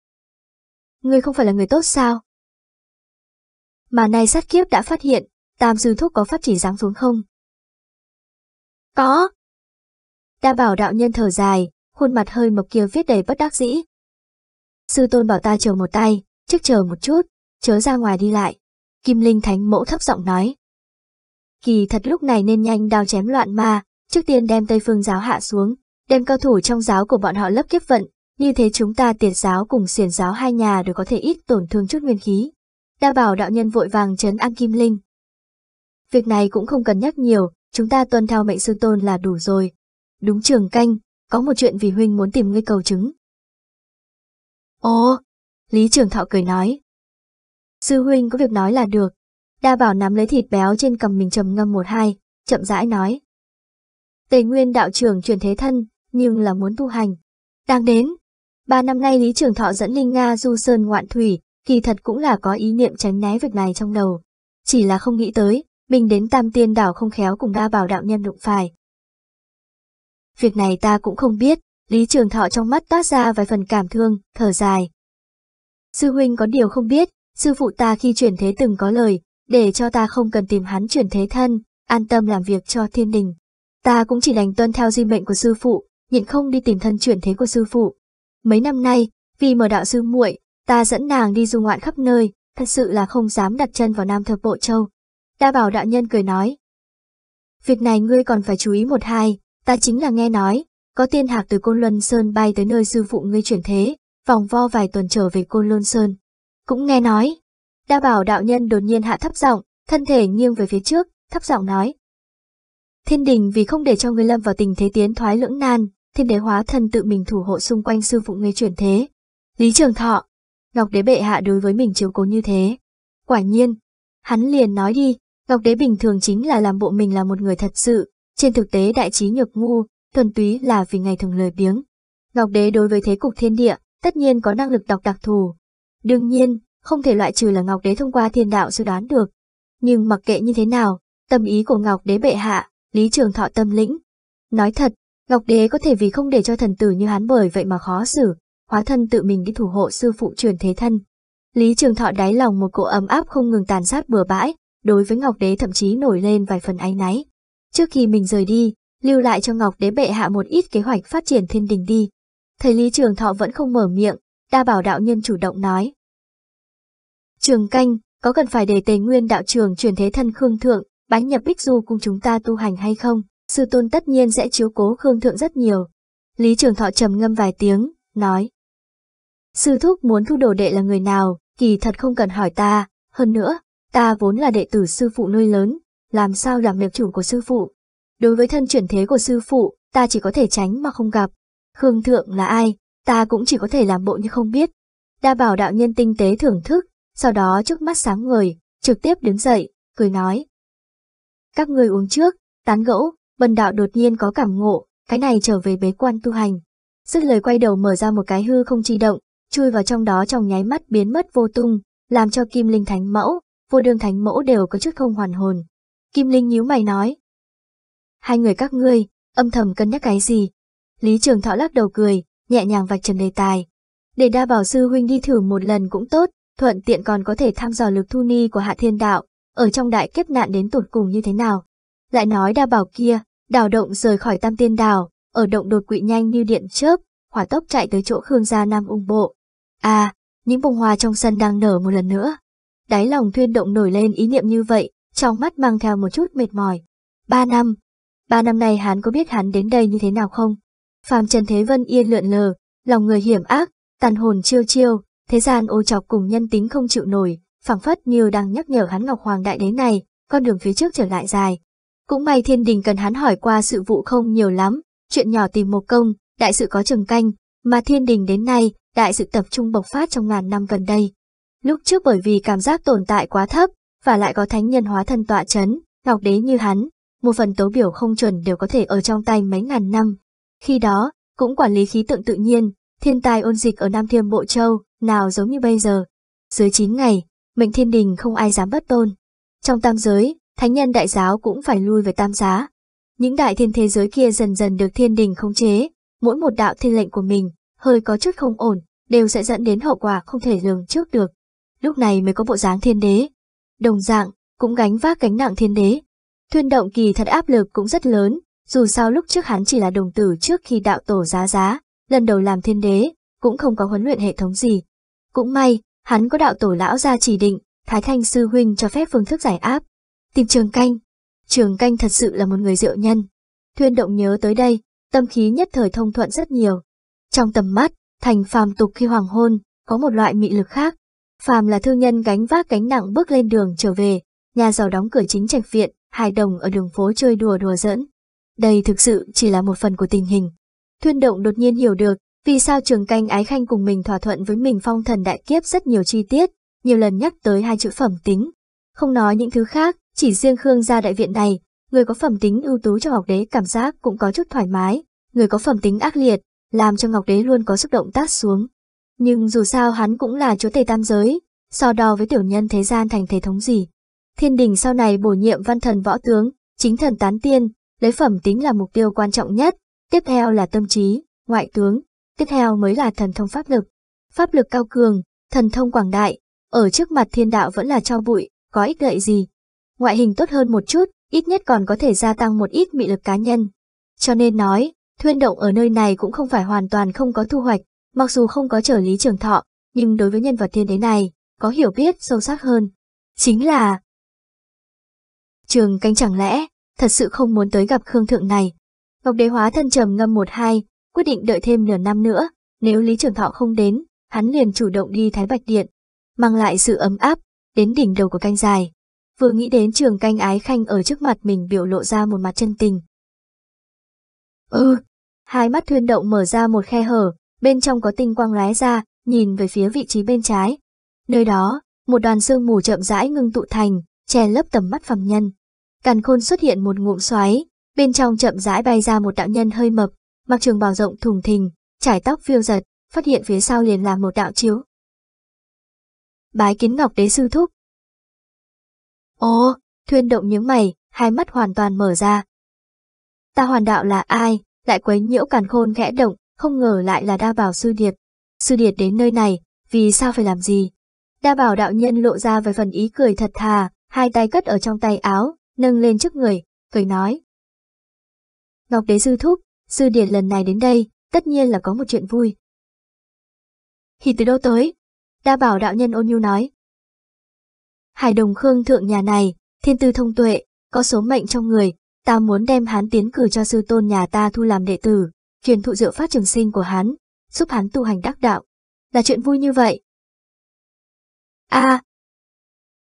người không phải là người tốt sao? Mà nay sát kiếp đã phát hiện, Tam Dư Thúc có phát chỉ giáng xuống không? Có. Đa bảo đạo nhân thở dài, khuôn mặt hơi mộc kia viết đầy bất đắc dĩ. Sư tôn bảo ta chờ một tay, trước chờ một chút, chớ ra ngoài đi lại. Kim Linh Thánh mẫu thấp giọng nói. Kỳ thật lúc này nên nhanh đao chém loạn ma, Trước tiên đem Tây Phương giáo hạ xuống, đem cao thủ trong giáo của bọn họ lấp kiếp vận, như thế chúng ta tiền giáo cùng xiển giáo hai nhà đều có thể ít tổn thương chút nguyên khí. Đa bảo đạo nhân vội vàng trấn an Kim Linh. Việc này cũng không cần nhắc nhiều, chúng ta tuân theo mệnh sư tôn là đủ rồi. Đúng trường canh, có một chuyện vì huynh muốn tìm ngươi cầu chứng. Ồ, Lý Trường Thọ cười nói. Sư huynh có việc nói là được. Đa bảo nắm lấy thịt béo trên cầm mình trầm ngâm một hai, chậm rãi nói. Tề Nguyên đạo trưởng chuyển thế thân, nhưng là muốn tu hành. Đang đến, ba năm nay Lý Trường Thọ dẫn Linh Nga du sơn ngoạn thủy, kỳ thật cũng là có ý niệm tránh né việc này trong đầu. Chỉ là không nghĩ tới, mình đến Tam Tiên đảo không khéo cùng đa bảo đạo nhân đụng phải. Việc này ta cũng không biết, Lý Trường Thọ trong mắt toát ra vài phần cảm thương, thở dài. Sư huynh có điều không biết, sư phụ ta khi chuyển thế từng có lời, để cho ta không cần tìm hắn chuyển thế thân, an tâm làm việc cho thiên đình. Ta cũng chỉ đành tuân theo di mệnh của sư phụ, nhịn không đi tìm thân chuyển thế của sư phụ. Mấy năm nay, vì mở đạo sư muội, ta dẫn nàng đi du ngoạn khắp nơi, thật sự là không dám đặt chân vào Nam Thập Bộ Châu. Đa bảo đạo nhân cười nói. Việc này ngươi còn phải chú ý một hai, ta chính là nghe nói, có tiên hạc từ Côn Luân Sơn bay tới nơi sư phụ ngươi chuyển thế, vòng vo vài tuần trở về Côn Luân Sơn. Cũng nghe nói. Đa bảo đạo nhân đột nhiên hạ thấp giọng, thân thể nghiêng về phía trước, thấp giọng nói, Thiên đình vì không để cho người lâm vào tình thế tiến thoái lưỡng nan, thiên đế hóa thân tự mình thủ hộ xung quanh sư phụ người chuyển thế. Lý Trường Thọ, Ngọc đế bệ hạ đối với mình chiếu cố như thế. Quả nhiên, hắn liền nói đi, Ngọc đế bình thường chính là làm bộ mình là một người thật sự, trên thực tế đại trí nhược ngu, thuần túy là vì ngày thường lời biếng. Ngọc đế đối với thế cục thiên địa, tất nhiên có năng lực đọc đặc thù. Đương nhiên, không thể loại trừ là Ngọc đế thông qua thiên đạo dự đoán được. Nhưng mặc kệ như thế nào, tâm ý của Ngọc đế bệ hạ Lý Trường Thọ tâm lĩnh. Nói thật, Ngọc Đế có thể vì không để cho thần tử như hắn bởi vậy mà khó xử, hóa thân tự mình đi thủ hộ sư phụ truyền thế thân. Lý Trường Thọ đáy lòng một cỗ ấm áp không ngừng tàn sát bừa bãi, đối với Ngọc Đế thậm chí nổi lên vài phần áy náy. Trước khi mình rời đi, lưu lại cho Ngọc Đế bệ hạ một ít kế hoạch phát triển thiên đình đi. Thầy Lý Trường Thọ vẫn không mở miệng, đa bảo đạo nhân chủ động nói. Trường canh, có cần phải để tề nguyên đạo trường truyền thế thân khương thượng bánh nhập bích du cùng chúng ta tu hành hay không, sư tôn tất nhiên sẽ chiếu cố Khương Thượng rất nhiều. Lý Trường Thọ trầm ngâm vài tiếng, nói. Sư thúc muốn thu đồ đệ là người nào, kỳ thật không cần hỏi ta, hơn nữa, ta vốn là đệ tử sư phụ nuôi lớn, làm sao làm được chủ của sư phụ. Đối với thân chuyển thế của sư phụ, ta chỉ có thể tránh mà không gặp. Khương Thượng là ai, ta cũng chỉ có thể làm bộ như không biết. Đa bảo đạo nhân tinh tế thưởng thức, sau đó trước mắt sáng người trực tiếp đứng dậy, cười nói, các người uống trước, tán gẫu, bần đạo đột nhiên có cảm ngộ, cái này trở về bế quan tu hành. Dứt lời quay đầu mở ra một cái hư không chi động, chui vào trong đó trong nháy mắt biến mất vô tung, làm cho Kim Linh Thánh Mẫu, vô đường Thánh Mẫu đều có chút không hoàn hồn. Kim Linh nhíu mày nói. Hai người các ngươi, âm thầm cân nhắc cái gì? Lý Trường Thọ lắc đầu cười, nhẹ nhàng vạch trần đề tài. Để đa bảo sư huynh đi thử một lần cũng tốt, thuận tiện còn có thể thăm dò lực thu ni của hạ thiên đạo, ở trong đại kiếp nạn đến tổn cùng như thế nào. Lại nói đa bảo kia, đào động rời khỏi tam tiên đào, ở động đột quỵ nhanh như điện chớp, hỏa tốc chạy tới chỗ Khương gia Nam Ung Bộ. À, những bông hoa trong sân đang nở một lần nữa. Đáy lòng thuyên động nổi lên ý niệm như vậy, trong mắt mang theo một chút mệt mỏi. Ba năm. Ba năm nay hắn có biết hắn đến đây như thế nào không? Phàm Trần Thế Vân yên lượn lờ, lòng người hiểm ác, tàn hồn chiêu chiêu, thế gian ô chọc cùng nhân tính không chịu nổi, phảng phất như đang nhắc nhở hắn Ngọc Hoàng Đại Đế này, con đường phía trước trở lại dài. Cũng may thiên đình cần hắn hỏi qua sự vụ không nhiều lắm, chuyện nhỏ tìm một công, đại sự có trường canh, mà thiên đình đến nay, đại sự tập trung bộc phát trong ngàn năm gần đây. Lúc trước bởi vì cảm giác tồn tại quá thấp, và lại có thánh nhân hóa thân tọa chấn, ngọc đế như hắn, một phần tố biểu không chuẩn đều có thể ở trong tay mấy ngàn năm. Khi đó, cũng quản lý khí tượng tự nhiên, thiên tài ôn dịch ở Nam Thiêm Bộ Châu, nào giống như bây giờ. Dưới 9 ngày, mệnh thiên đình không ai dám bất tôn. Trong tam giới, thánh nhân đại giáo cũng phải lui về tam giá. Những đại thiên thế giới kia dần dần được thiên đình không chế, mỗi một đạo thiên lệnh của mình, hơi có chút không ổn, đều sẽ dẫn đến hậu quả không thể lường trước được. Lúc này mới có bộ dáng thiên đế. Đồng dạng, cũng gánh vác gánh nặng thiên đế. Thuyên động kỳ thật áp lực cũng rất lớn, dù sao lúc trước hắn chỉ là đồng tử trước khi đạo tổ giá giá, lần đầu làm thiên đế, cũng không có huấn luyện hệ thống gì. Cũng may, Hắn có đạo tổ lão ra chỉ định, Thái Thanh Sư Huynh cho phép phương thức giải áp. Tìm Trường Canh. Trường Canh thật sự là một người rượu nhân. Thuyên động nhớ tới đây, tâm khí nhất thời thông thuận rất nhiều. Trong tầm mắt, thành phàm tục khi hoàng hôn, có một loại mị lực khác. Phàm là thương nhân gánh vác gánh nặng bước lên đường trở về, nhà giàu đóng cửa chính trạch viện, hài đồng ở đường phố chơi đùa đùa dẫn Đây thực sự chỉ là một phần của tình hình. Thuyên động đột nhiên hiểu được, vì sao trường canh ái khanh cùng mình thỏa thuận với mình phong thần đại kiếp rất nhiều chi tiết, nhiều lần nhắc tới hai chữ phẩm tính. Không nói những thứ khác, chỉ riêng Khương gia đại viện này, người có phẩm tính ưu tú cho Ngọc Đế cảm giác cũng có chút thoải mái, người có phẩm tính ác liệt, làm cho Ngọc Đế luôn có xúc động tác xuống. Nhưng dù sao hắn cũng là chúa tề tam giới, so đo với tiểu nhân thế gian thành thế thống gì. Thiên đình sau này bổ nhiệm văn thần võ tướng, chính thần tán tiên, lấy phẩm tính là mục tiêu quan trọng nhất, tiếp theo là tâm trí, ngoại tướng, Tiếp theo mới là thần thông pháp lực. Pháp lực cao cường, thần thông quảng đại, ở trước mặt thiên đạo vẫn là cho bụi, có ích lợi gì. Ngoại hình tốt hơn một chút, ít nhất còn có thể gia tăng một ít mị lực cá nhân. Cho nên nói, thuyên động ở nơi này cũng không phải hoàn toàn không có thu hoạch, mặc dù không có trở lý trường thọ, nhưng đối với nhân vật thiên đế này, có hiểu biết sâu sắc hơn. Chính là... Trường canh chẳng lẽ, thật sự không muốn tới gặp Khương Thượng này. Ngọc đế hóa thân trầm ngâm một hai, quyết định đợi thêm nửa năm nữa, nếu Lý Trường Thọ không đến, hắn liền chủ động đi Thái Bạch Điện, mang lại sự ấm áp, đến đỉnh đầu của canh dài. Vừa nghĩ đến trường canh ái khanh ở trước mặt mình biểu lộ ra một mặt chân tình. Ừ, hai mắt thuyên động mở ra một khe hở, bên trong có tinh quang lóe ra, nhìn về phía vị trí bên trái. Nơi đó, một đoàn sương mù chậm rãi ngưng tụ thành, che lấp tầm mắt phàm nhân. Càn khôn xuất hiện một ngụm xoáy, bên trong chậm rãi bay ra một đạo nhân hơi mập, mặc trường bào rộng thùng thình, trải tóc phiêu giật, phát hiện phía sau liền là một đạo chiếu. Bái kiến ngọc đế sư thúc. Ồ, thuyên động những mày, hai mắt hoàn toàn mở ra. Ta hoàn đạo là ai, lại quấy nhiễu càn khôn khẽ động, không ngờ lại là đa bảo sư điệt. Sư điệt đến nơi này, vì sao phải làm gì? Đa bảo đạo nhân lộ ra vài phần ý cười thật thà, hai tay cất ở trong tay áo, nâng lên trước người, cười nói. Ngọc đế sư thúc, Sư Điền lần này đến đây, tất nhiên là có một chuyện vui. Thì từ đâu tới? Đa bảo đạo nhân ôn nhu nói. Hải đồng khương thượng nhà này, thiên tư thông tuệ, có số mệnh trong người, ta muốn đem hắn tiến cử cho sư tôn nhà ta thu làm đệ tử, truyền thụ diệu phát trường sinh của hắn, giúp hắn tu hành đắc đạo. Là chuyện vui như vậy. a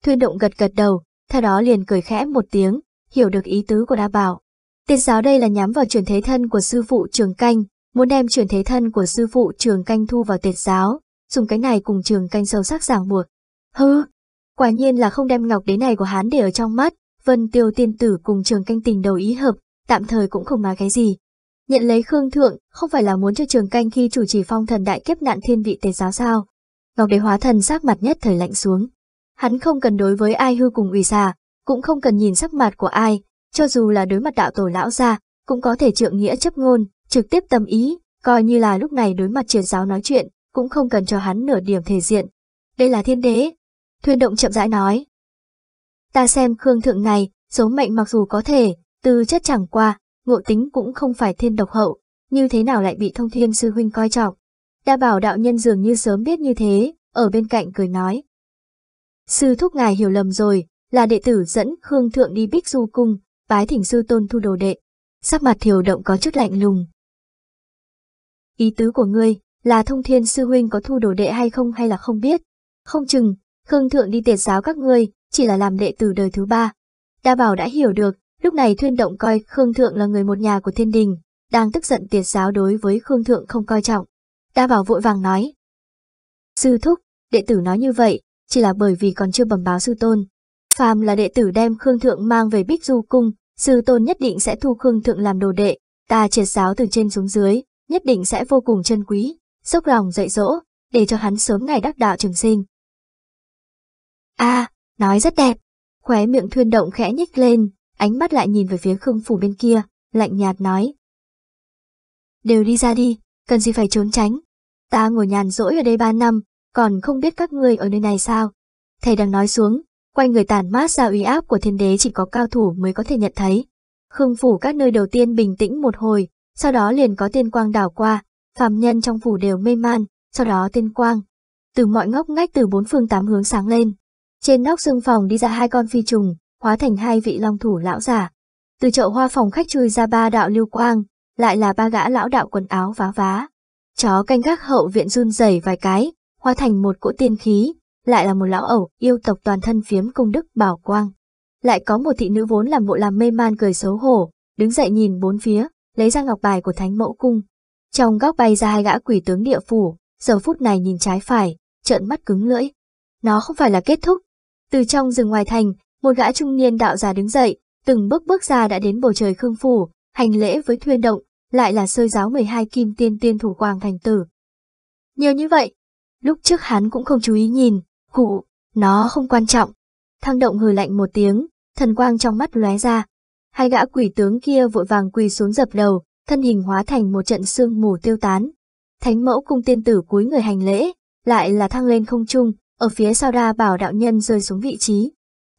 Thuyên động gật gật đầu, theo đó liền cười khẽ một tiếng, hiểu được ý tứ của đa bảo. Tiên giáo đây là nhắm vào chuyển thế thân của sư phụ trường canh, muốn đem chuyển thế thân của sư phụ trường canh thu vào tiệt giáo, dùng cái này cùng trường canh sâu sắc giảng buộc. Hừ, quả nhiên là không đem ngọc đế này của hán để ở trong mắt, vân tiêu tiên tử cùng trường canh tình đầu ý hợp, tạm thời cũng không mà cái gì. Nhận lấy khương thượng, không phải là muốn cho trường canh khi chủ trì phong thần đại kiếp nạn thiên vị tế giáo sao. Ngọc đế hóa thần sắc mặt nhất thời lạnh xuống. Hắn không cần đối với ai hư cùng ủy xà, cũng không cần nhìn sắc mặt của ai, cho dù là đối mặt đạo tổ lão gia, cũng có thể trượng nghĩa chấp ngôn, trực tiếp tâm ý, coi như là lúc này đối mặt truyền giáo nói chuyện, cũng không cần cho hắn nửa điểm thể diện. Đây là thiên đế. Thuyền động chậm rãi nói. Ta xem Khương Thượng này, số mệnh mặc dù có thể, tư chất chẳng qua, ngộ tính cũng không phải thiên độc hậu, như thế nào lại bị thông thiên sư huynh coi trọng. Đa bảo đạo nhân dường như sớm biết như thế, ở bên cạnh cười nói. Sư thúc ngài hiểu lầm rồi, là đệ tử dẫn Khương Thượng đi Bích Du Cung, bái thỉnh sư tôn thu đồ đệ. Sắc mặt thiều động có chút lạnh lùng. Ý tứ của ngươi là thông thiên sư huynh có thu đồ đệ hay không hay là không biết. Không chừng, Khương Thượng đi tiệt giáo các ngươi, chỉ là làm đệ từ đời thứ ba. Đa Bảo đã hiểu được, lúc này thuyên động coi Khương Thượng là người một nhà của thiên đình, đang tức giận tiệt giáo đối với Khương Thượng không coi trọng. Đa Bảo vội vàng nói. Sư thúc, đệ tử nói như vậy, chỉ là bởi vì còn chưa bẩm báo sư tôn, phàm là đệ tử đem Khương Thượng mang về Bích Du Cung, sư tôn nhất định sẽ thu Khương Thượng làm đồ đệ, ta triệt giáo từ trên xuống dưới, nhất định sẽ vô cùng chân quý, sốc lòng dạy dỗ, để cho hắn sớm ngày đắc đạo trường sinh. a nói rất đẹp, khóe miệng thuyên động khẽ nhích lên, ánh mắt lại nhìn về phía Khương Phủ bên kia, lạnh nhạt nói. Đều đi ra đi, cần gì phải trốn tránh. Ta ngồi nhàn rỗi ở đây ba năm, còn không biết các ngươi ở nơi này sao. Thầy đang nói xuống, Quanh người tàn mát ra uy áp của thiên đế chỉ có cao thủ mới có thể nhận thấy. Khương phủ các nơi đầu tiên bình tĩnh một hồi, sau đó liền có tiên quang đảo qua, phàm nhân trong phủ đều mê man, sau đó tiên quang. Từ mọi ngóc ngách từ bốn phương tám hướng sáng lên. Trên nóc xương phòng đi ra hai con phi trùng, hóa thành hai vị long thủ lão giả. Từ chậu hoa phòng khách chui ra ba đạo lưu quang, lại là ba gã lão đạo quần áo vá vá. Chó canh gác hậu viện run rẩy vài cái, hóa thành một cỗ tiên khí, lại là một lão ẩu, yêu tộc toàn thân phiếm công đức bảo quang. Lại có một thị nữ vốn làm bộ làm mê man cười xấu hổ, đứng dậy nhìn bốn phía, lấy ra ngọc bài của thánh mẫu cung. Trong góc bay ra hai gã quỷ tướng địa phủ, giờ phút này nhìn trái phải, trợn mắt cứng lưỡi. Nó không phải là kết thúc. Từ trong rừng ngoài thành, một gã trung niên đạo già đứng dậy, từng bước bước ra đã đến bầu trời khương phủ, hành lễ với thuyên động, lại là sơi giáo 12 kim tiên tiên thủ quang thành tử. Nhiều như vậy, lúc trước hắn cũng không chú ý nhìn, Khụ, nó không quan trọng. Thăng động hừ lạnh một tiếng, thần quang trong mắt lóe ra. Hai gã quỷ tướng kia vội vàng quỳ xuống dập đầu, thân hình hóa thành một trận sương mù tiêu tán. Thánh mẫu cung tiên tử cúi người hành lễ, lại là thăng lên không trung, ở phía sau đa bảo đạo nhân rơi xuống vị trí.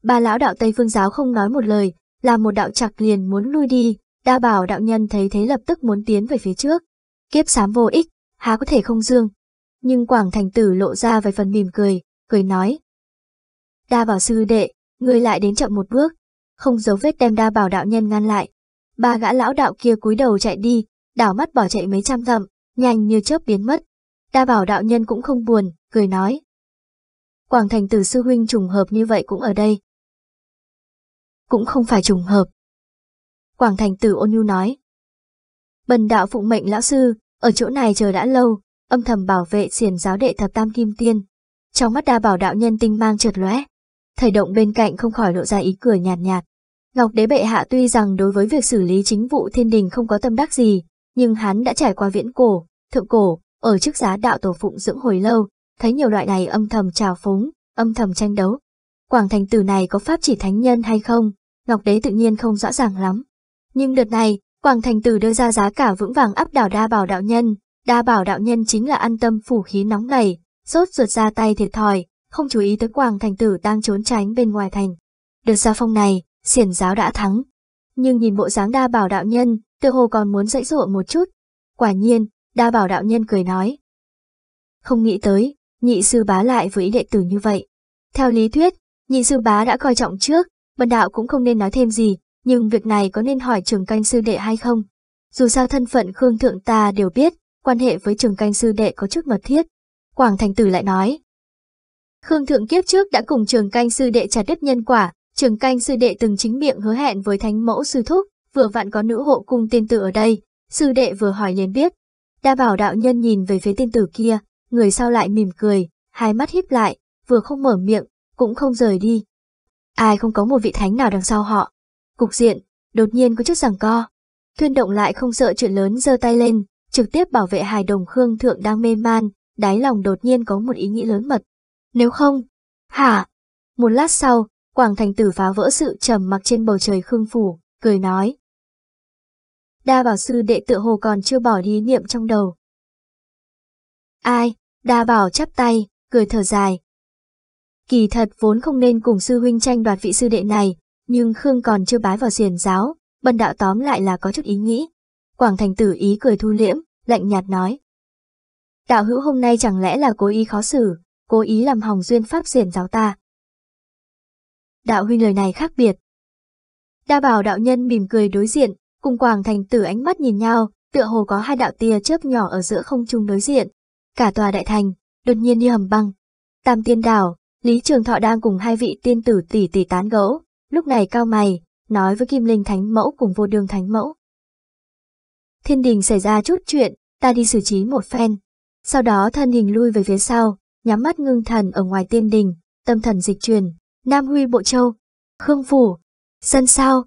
Ba lão đạo Tây Phương Giáo không nói một lời, là một đạo chặt liền muốn lui đi, đa bảo đạo nhân thấy thế lập tức muốn tiến về phía trước. Kiếp sám vô ích, há có thể không dương. Nhưng Quảng Thành Tử lộ ra vài phần mỉm cười, cười nói. Đa bảo sư đệ, ngươi lại đến chậm một bước, không giấu vết đem đa bảo đạo nhân ngăn lại. Ba gã lão đạo kia cúi đầu chạy đi, đảo mắt bỏ chạy mấy trăm dặm, nhanh như chớp biến mất. Đa bảo đạo nhân cũng không buồn, cười nói. Quảng thành tử sư huynh trùng hợp như vậy cũng ở đây. Cũng không phải trùng hợp. Quảng thành tử ôn nhu nói. Bần đạo phụng mệnh lão sư, ở chỗ này chờ đã lâu, âm thầm bảo vệ xiển giáo đệ thập tam kim tiên, trong mắt đa bảo đạo nhân tinh mang chợt lóe, thầy động bên cạnh không khỏi lộ ra ý cười nhạt nhạt. Ngọc đế bệ hạ tuy rằng đối với việc xử lý chính vụ thiên đình không có tâm đắc gì, nhưng hắn đã trải qua viễn cổ, thượng cổ, ở trước giá đạo tổ phụng dưỡng hồi lâu, thấy nhiều loại này âm thầm trào phúng, âm thầm tranh đấu. Quảng thành tử này có pháp chỉ thánh nhân hay không, Ngọc đế tự nhiên không rõ ràng lắm. Nhưng đợt này, Quảng thành tử đưa ra giá cả vững vàng áp đảo đa bảo đạo nhân, đa bảo đạo nhân chính là an tâm phủ khí nóng này, sốt ruột ra tay thiệt thòi, không chú ý tới Quảng Thành Tử đang trốn tránh bên ngoài thành. Được ra phong này, xiển giáo đã thắng. Nhưng nhìn bộ dáng đa bảo đạo nhân, tự hồ còn muốn dãy dụa một chút. Quả nhiên, đa bảo đạo nhân cười nói. Không nghĩ tới, nhị sư bá lại với đệ tử như vậy. Theo lý thuyết, nhị sư bá đã coi trọng trước, bần đạo cũng không nên nói thêm gì, nhưng việc này có nên hỏi trường canh sư đệ hay không? Dù sao thân phận Khương Thượng ta đều biết, quan hệ với trường canh sư đệ có chút mật thiết, Quảng Thành Tử lại nói. Khương Thượng kiếp trước đã cùng trường canh sư đệ trả đất nhân quả, trường canh sư đệ từng chính miệng hứa hẹn với thánh mẫu sư thúc, vừa vạn có nữ hộ cung tiên tử ở đây, sư đệ vừa hỏi liền biết. Đa bảo đạo nhân nhìn về phía tiên tử kia, người sau lại mỉm cười, hai mắt híp lại, vừa không mở miệng, cũng không rời đi. Ai không có một vị thánh nào đằng sau họ. Cục diện, đột nhiên có chút giằng co. Thuyên động lại không sợ chuyện lớn giơ tay lên, trực tiếp bảo vệ hài đồng Khương Thượng đang mê man, đáy lòng đột nhiên có một ý nghĩ lớn mật. Nếu không, hả? Một lát sau, Quảng Thành Tử phá vỡ sự trầm mặc trên bầu trời khương phủ, cười nói. Đa bảo sư đệ tự hồ còn chưa bỏ đi niệm trong đầu. Ai? Đa bảo chắp tay, cười thở dài. Kỳ thật vốn không nên cùng sư huynh tranh đoạt vị sư đệ này, nhưng Khương còn chưa bái vào xiền giáo, bần đạo tóm lại là có chút ý nghĩ. Quảng thành tử ý cười thu liễm, lạnh nhạt nói. Đạo hữu hôm nay chẳng lẽ là cố ý khó xử, cố ý làm hỏng duyên pháp xiển giáo ta. Đạo huynh lời này khác biệt. Đa bảo đạo nhân mỉm cười đối diện, cùng quảng thành tử ánh mắt nhìn nhau, tựa hồ có hai đạo tia chớp nhỏ ở giữa không trung đối diện. Cả tòa đại thành, đột nhiên như hầm băng. Tam tiên đảo, Lý Trường Thọ đang cùng hai vị tiên tử tỷ tỷ tán gẫu, lúc này cao mày, nói với Kim Linh Thánh Mẫu cùng vô đường Thánh Mẫu. Thiên đình xảy ra chút chuyện, ta đi xử trí một phen. Sau đó thân hình lui về phía sau, nhắm mắt ngưng thần ở ngoài tiên đình, tâm thần dịch truyền, Nam Huy Bộ Châu, Khương Phủ, Sân Sao.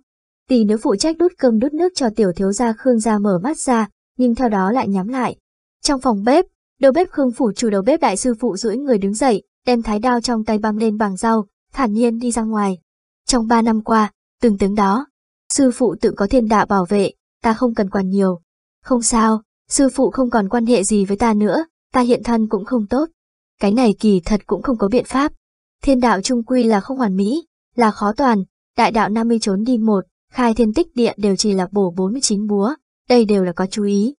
Tỷ nữ phụ trách đút cơm đút nước cho tiểu thiếu gia Khương gia mở mắt ra, nhưng theo đó lại nhắm lại. Trong phòng bếp, đầu bếp Khương Phủ chủ đầu bếp đại sư phụ duỗi người đứng dậy, đem thái đao trong tay băm lên bằng rau, thản nhiên đi ra ngoài. Trong ba năm qua, từng tướng đó, sư phụ tự có thiên đạo bảo vệ, ta không cần quản nhiều. Không sao, sư phụ không còn quan hệ gì với ta nữa, ta hiện thân cũng không tốt. Cái này kỳ thật cũng không có biện pháp. Thiên đạo trung quy là không hoàn mỹ, là khó toàn, đại đạo 50 trốn đi một, khai thiên tích địa đều chỉ là bổ 49 búa, đây đều là có chú ý.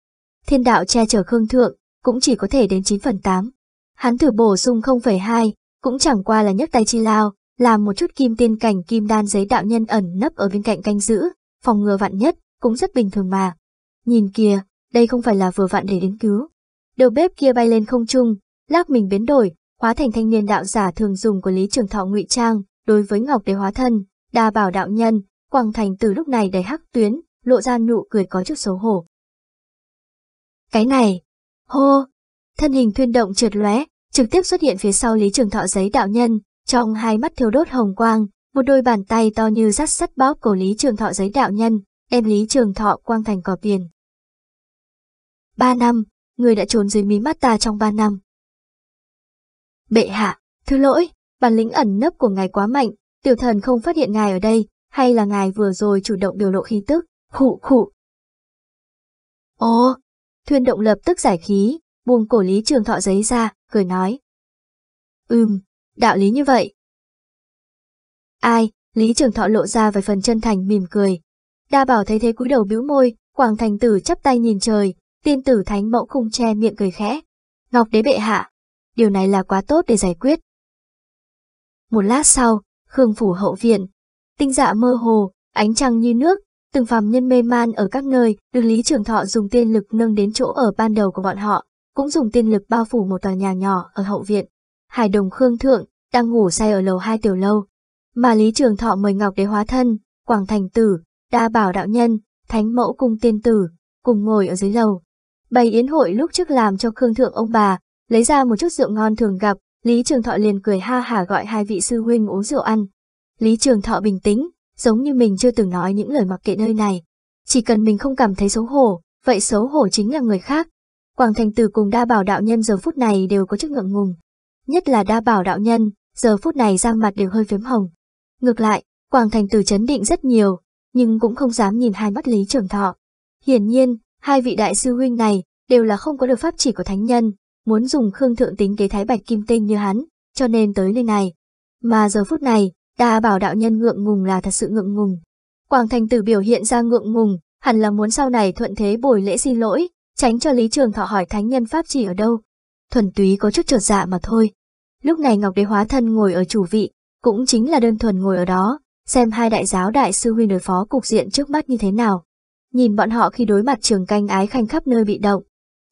Thiên đạo che chở khương thượng, cũng chỉ có thể đến 9 phần 8. Hắn thử bổ sung 0,2, cũng chẳng qua là nhấc tay chi lao, làm một chút kim tiên cảnh kim đan giấy đạo nhân ẩn nấp ở bên cạnh canh giữ, phòng ngừa vạn nhất, cũng rất bình thường mà. Nhìn kìa, đây không phải là vừa vặn để đến cứu đầu bếp kia bay lên không trung, lắc mình biến đổi, hóa thành thanh niên đạo giả thường dùng của Lý Trường Thọ ngụy trang, đối với Ngọc Đế hóa thân, đa bảo đạo nhân, quang Thành từ lúc này đầy hắc tuyến, lộ ra nụ cười có chút xấu hổ. Cái này, hô, thân hình thuyên động trượt lóe, trực tiếp xuất hiện phía sau Lý Trường Thọ giấy đạo nhân, trong hai mắt thiêu đốt hồng quang, một đôi bàn tay to như rắt sắt bóp cổ Lý Trường Thọ giấy đạo nhân, đem Lý Trường Thọ quang thành cỏ biển. Ba năm, người đã trốn dưới mí mắt ta trong ba năm. Bệ hạ, thứ lỗi, bản lĩnh ẩn nấp của ngài quá mạnh, tiểu thần không phát hiện ngài ở đây, hay là ngài vừa rồi chủ động điều lộ khí tức, khụ khụ. Ồ, thuyền động lập tức giải khí, buông cổ lý trường thọ giấy ra, cười nói. Ừm, đạo lý như vậy. Ai, lý trường thọ lộ ra vài phần chân thành mỉm cười. Đa bảo thấy thế cúi đầu bĩu môi, quảng thành tử chắp tay nhìn trời, Tiên tử thánh mẫu cung che miệng cười khẽ. Ngọc đế bệ hạ, điều này là quá tốt để giải quyết. Một lát sau, Khương phủ hậu viện, tinh dạ mơ hồ, ánh trăng như nước, từng phàm nhân mê man ở các nơi, được Lý Trường Thọ dùng tiên lực nâng đến chỗ ở ban đầu của bọn họ, cũng dùng tiên lực bao phủ một tòa nhà nhỏ ở hậu viện. Hải đồng Khương Thượng đang ngủ say ở lầu hai tiểu lâu, mà Lý Trường Thọ mời Ngọc Đế hóa thân, Quảng Thành Tử, Đa Bảo Đạo Nhân, Thánh Mẫu Cung Tiên Tử, cùng ngồi ở dưới lầu, Bày yến hội lúc trước làm cho Khương Thượng ông bà, lấy ra một chút rượu ngon thường gặp, Lý Trường Thọ liền cười ha hả gọi hai vị sư huynh uống rượu ăn. Lý Trường Thọ bình tĩnh, giống như mình chưa từng nói những lời mặc kệ nơi này. Chỉ cần mình không cảm thấy xấu hổ, vậy xấu hổ chính là người khác. Quảng Thành Tử cùng đa bảo đạo nhân giờ phút này đều có chút ngượng ngùng. Nhất là đa bảo đạo nhân, giờ phút này ra mặt đều hơi phếm hồng. Ngược lại, Quảng Thành Tử chấn định rất nhiều, nhưng cũng không dám nhìn hai mắt Lý Trường Thọ. Hiển nhiên, Hai vị đại sư huynh này đều là không có được pháp chỉ của thánh nhân, muốn dùng khương thượng tính kế thái bạch kim tinh như hắn, cho nên tới nơi này. Mà giờ phút này, đa bảo đạo nhân ngượng ngùng là thật sự ngượng ngùng. Quảng thành tử biểu hiện ra ngượng ngùng, hẳn là muốn sau này thuận thế bồi lễ xin lỗi, tránh cho Lý Trường Thọ hỏi thánh nhân pháp chỉ ở đâu. Thuần túy có chút trột dạ mà thôi. Lúc này Ngọc Đế hóa thân ngồi ở chủ vị, cũng chính là đơn thuần ngồi ở đó, xem hai đại giáo đại sư huynh đối phó cục diện trước mắt như thế nào nhìn bọn họ khi đối mặt trường canh ái khanh khắp nơi bị động.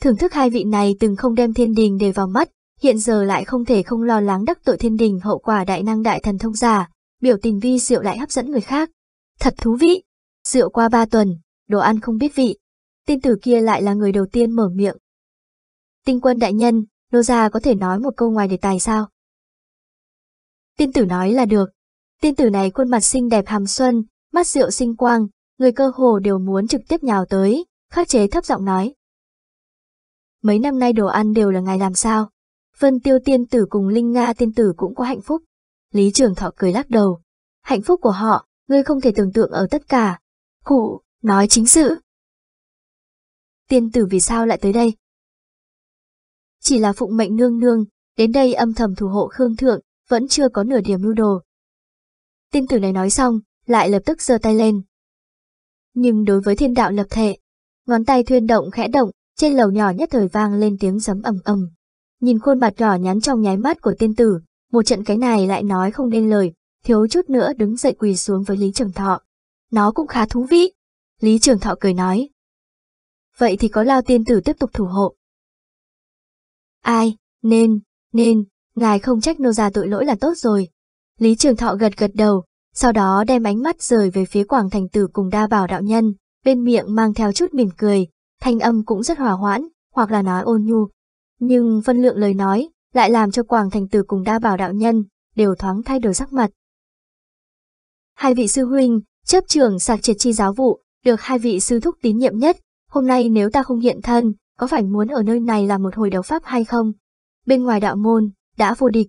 Thưởng thức hai vị này từng không đem thiên đình để vào mắt, hiện giờ lại không thể không lo lắng đắc tội thiên đình hậu quả đại năng đại thần thông giả, biểu tình vi diệu lại hấp dẫn người khác. Thật thú vị! Rượu qua ba tuần, đồ ăn không biết vị. Tin tử kia lại là người đầu tiên mở miệng. Tinh quân đại nhân, nô gia có thể nói một câu ngoài đề tài sao? Tiên tử nói là được. Tiên tử này khuôn mặt xinh đẹp hàm xuân, mắt rượu sinh quang, người cơ hồ đều muốn trực tiếp nhào tới, khắc chế thấp giọng nói. Mấy năm nay đồ ăn đều là ngài làm sao? Vân tiêu tiên tử cùng Linh Nga tiên tử cũng có hạnh phúc. Lý Trường Thọ cười lắc đầu. Hạnh phúc của họ, ngươi không thể tưởng tượng ở tất cả. Cụ, nói chính sự. Tiên tử vì sao lại tới đây? Chỉ là phụng mệnh nương nương, đến đây âm thầm thủ hộ Khương Thượng, vẫn chưa có nửa điểm lưu đồ. Tiên tử này nói xong, lại lập tức giơ tay lên, nhưng đối với thiên đạo lập thể, ngón tay thuyên động khẽ động, trên lầu nhỏ nhất thời vang lên tiếng sấm ầm ầm. Nhìn khuôn mặt nhỏ nhắn trong nháy mắt của tiên tử, một trận cái này lại nói không nên lời, thiếu chút nữa đứng dậy quỳ xuống với Lý Trường Thọ. Nó cũng khá thú vị. Lý Trường Thọ cười nói. Vậy thì có lao tiên tử tiếp tục thủ hộ. Ai, nên, nên, ngài không trách nô ra tội lỗi là tốt rồi. Lý Trường Thọ gật gật đầu, sau đó đem ánh mắt rời về phía quảng thành tử cùng đa bảo đạo nhân, bên miệng mang theo chút mỉm cười, thanh âm cũng rất hòa hoãn, hoặc là nói ôn nhu. Nhưng phân lượng lời nói lại làm cho quảng thành tử cùng đa bảo đạo nhân đều thoáng thay đổi sắc mặt. Hai vị sư huynh, chấp trưởng sạc triệt chi giáo vụ, được hai vị sư thúc tín nhiệm nhất, hôm nay nếu ta không hiện thân, có phải muốn ở nơi này là một hồi đấu pháp hay không? Bên ngoài đạo môn, đã vô địch.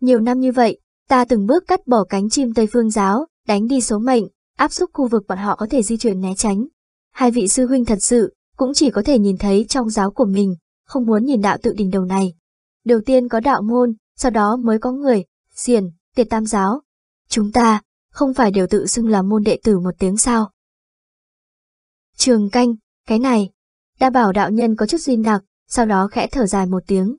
Nhiều năm như vậy, Ta từng bước cắt bỏ cánh chim Tây Phương giáo, đánh đi số mệnh, áp xúc khu vực bọn họ có thể di chuyển né tránh. Hai vị sư huynh thật sự, cũng chỉ có thể nhìn thấy trong giáo của mình, không muốn nhìn đạo tự đỉnh đầu này. Đầu tiên có đạo môn, sau đó mới có người, diền, tiệt tam giáo. Chúng ta, không phải đều tự xưng là môn đệ tử một tiếng sao. Trường canh, cái này, đã bảo đạo nhân có chút duyên đặc, sau đó khẽ thở dài một tiếng.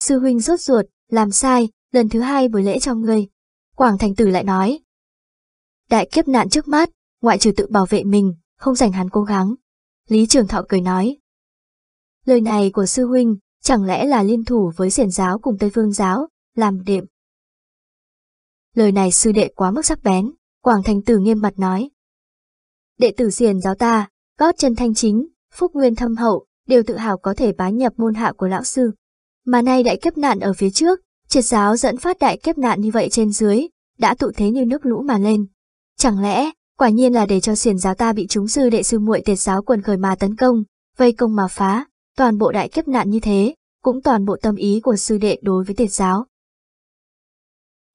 Sư huynh rốt ruột, làm sai, lần thứ hai buổi lễ cho ngươi, Quảng Thành Tử lại nói. Đại kiếp nạn trước mắt, ngoại trừ tự bảo vệ mình, không dành hắn cố gắng. Lý Trường Thọ cười nói. Lời này của sư huynh chẳng lẽ là liên thủ với xiển giáo cùng Tây Phương giáo, làm đệm. Lời này sư đệ quá mức sắc bén, Quảng Thành Tử nghiêm mặt nói. Đệ tử xiển giáo ta, gót chân thanh chính, phúc nguyên thâm hậu, đều tự hào có thể bá nhập môn hạ của lão sư. Mà nay đại kiếp nạn ở phía trước, Triệt giáo dẫn phát đại kiếp nạn như vậy trên dưới, đã tụ thế như nước lũ mà lên. Chẳng lẽ, quả nhiên là để cho xiền giáo ta bị chúng sư đệ sư muội tiệt giáo quần khởi mà tấn công, vây công mà phá, toàn bộ đại kiếp nạn như thế, cũng toàn bộ tâm ý của sư đệ đối với tiệt giáo.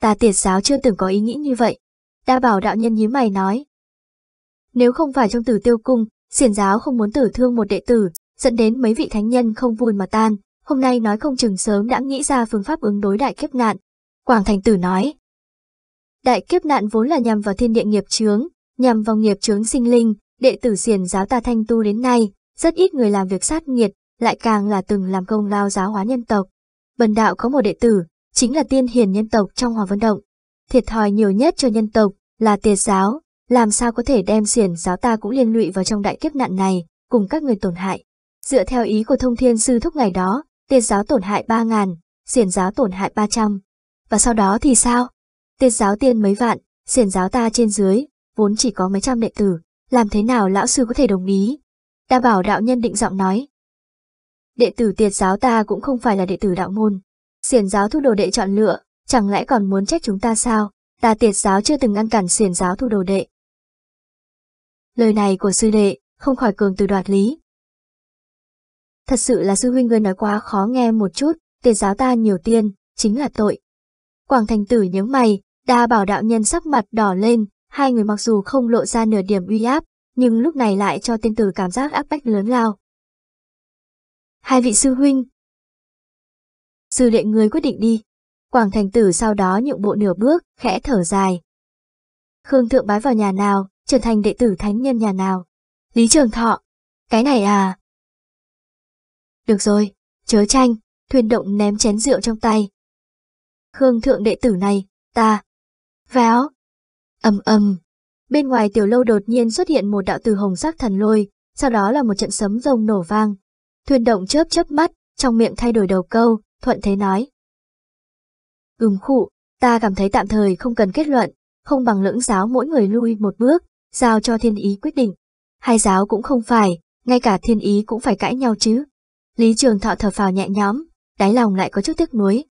Ta tiệt giáo chưa từng có ý nghĩ như vậy. Đa bảo đạo nhân nhíu mày nói. Nếu không phải trong tử tiêu cung, xiển giáo không muốn tử thương một đệ tử, dẫn đến mấy vị thánh nhân không vui mà tan, hôm nay nói không chừng sớm đã nghĩ ra phương pháp ứng đối đại kiếp nạn. Quảng Thành Tử nói, đại kiếp nạn vốn là nhằm vào thiên địa nghiệp chướng, nhằm vào nghiệp chướng sinh linh, đệ tử xiền giáo ta thanh tu đến nay, rất ít người làm việc sát nghiệt, lại càng là từng làm công lao giáo hóa nhân tộc. Bần đạo có một đệ tử, chính là tiên hiền nhân tộc trong Hòa Vân Động. Thiệt thòi nhiều nhất cho nhân tộc là tiệt giáo, làm sao có thể đem xiển giáo ta cũng liên lụy vào trong đại kiếp nạn này, cùng các người tổn hại. Dựa theo ý của thông thiên sư thúc ngày đó, Tiên giáo tổn hại 3.000, xiển giáo tổn hại 300. Và sau đó thì sao? Tiên giáo tiên mấy vạn, xiển giáo ta trên dưới, vốn chỉ có mấy trăm đệ tử, làm thế nào lão sư có thể đồng ý? Đa bảo đạo nhân định giọng nói. Đệ tử tiệt giáo ta cũng không phải là đệ tử đạo môn. Xiển giáo thu đồ đệ chọn lựa, chẳng lẽ còn muốn trách chúng ta sao? Ta tiệt giáo chưa từng ngăn cản xiển giáo thu đồ đệ. Lời này của sư đệ, không khỏi cường từ đoạt lý, Thật sự là sư huynh ngươi nói quá khó nghe một chút, tiền giáo ta nhiều tiền, chính là tội. Quảng thành tử nhớ mày, đa bảo đạo nhân sắc mặt đỏ lên, hai người mặc dù không lộ ra nửa điểm uy áp, nhưng lúc này lại cho tiên tử cảm giác áp bách lớn lao. Hai vị sư huynh Sư đệ người quyết định đi. Quảng thành tử sau đó nhượng bộ nửa bước, khẽ thở dài. Khương thượng bái vào nhà nào, trở thành đệ tử thánh nhân nhà nào. Lý trường thọ. Cái này à, được rồi, chớ tranh, thuyền động ném chén rượu trong tay. Khương thượng đệ tử này, ta. véo ầm ầm. Bên ngoài tiểu lâu đột nhiên xuất hiện một đạo từ hồng sắc thần lôi, sau đó là một trận sấm rồng nổ vang. Thuyền động chớp chớp mắt, trong miệng thay đổi đầu câu, thuận thế nói. Ừm khụ, ta cảm thấy tạm thời không cần kết luận, không bằng lưỡng giáo mỗi người lui một bước, giao cho thiên ý quyết định. Hai giáo cũng không phải, ngay cả thiên ý cũng phải cãi nhau chứ. Lý Trường Thọ thở phào nhẹ nhõm, đáy lòng lại có chút tiếc nuối,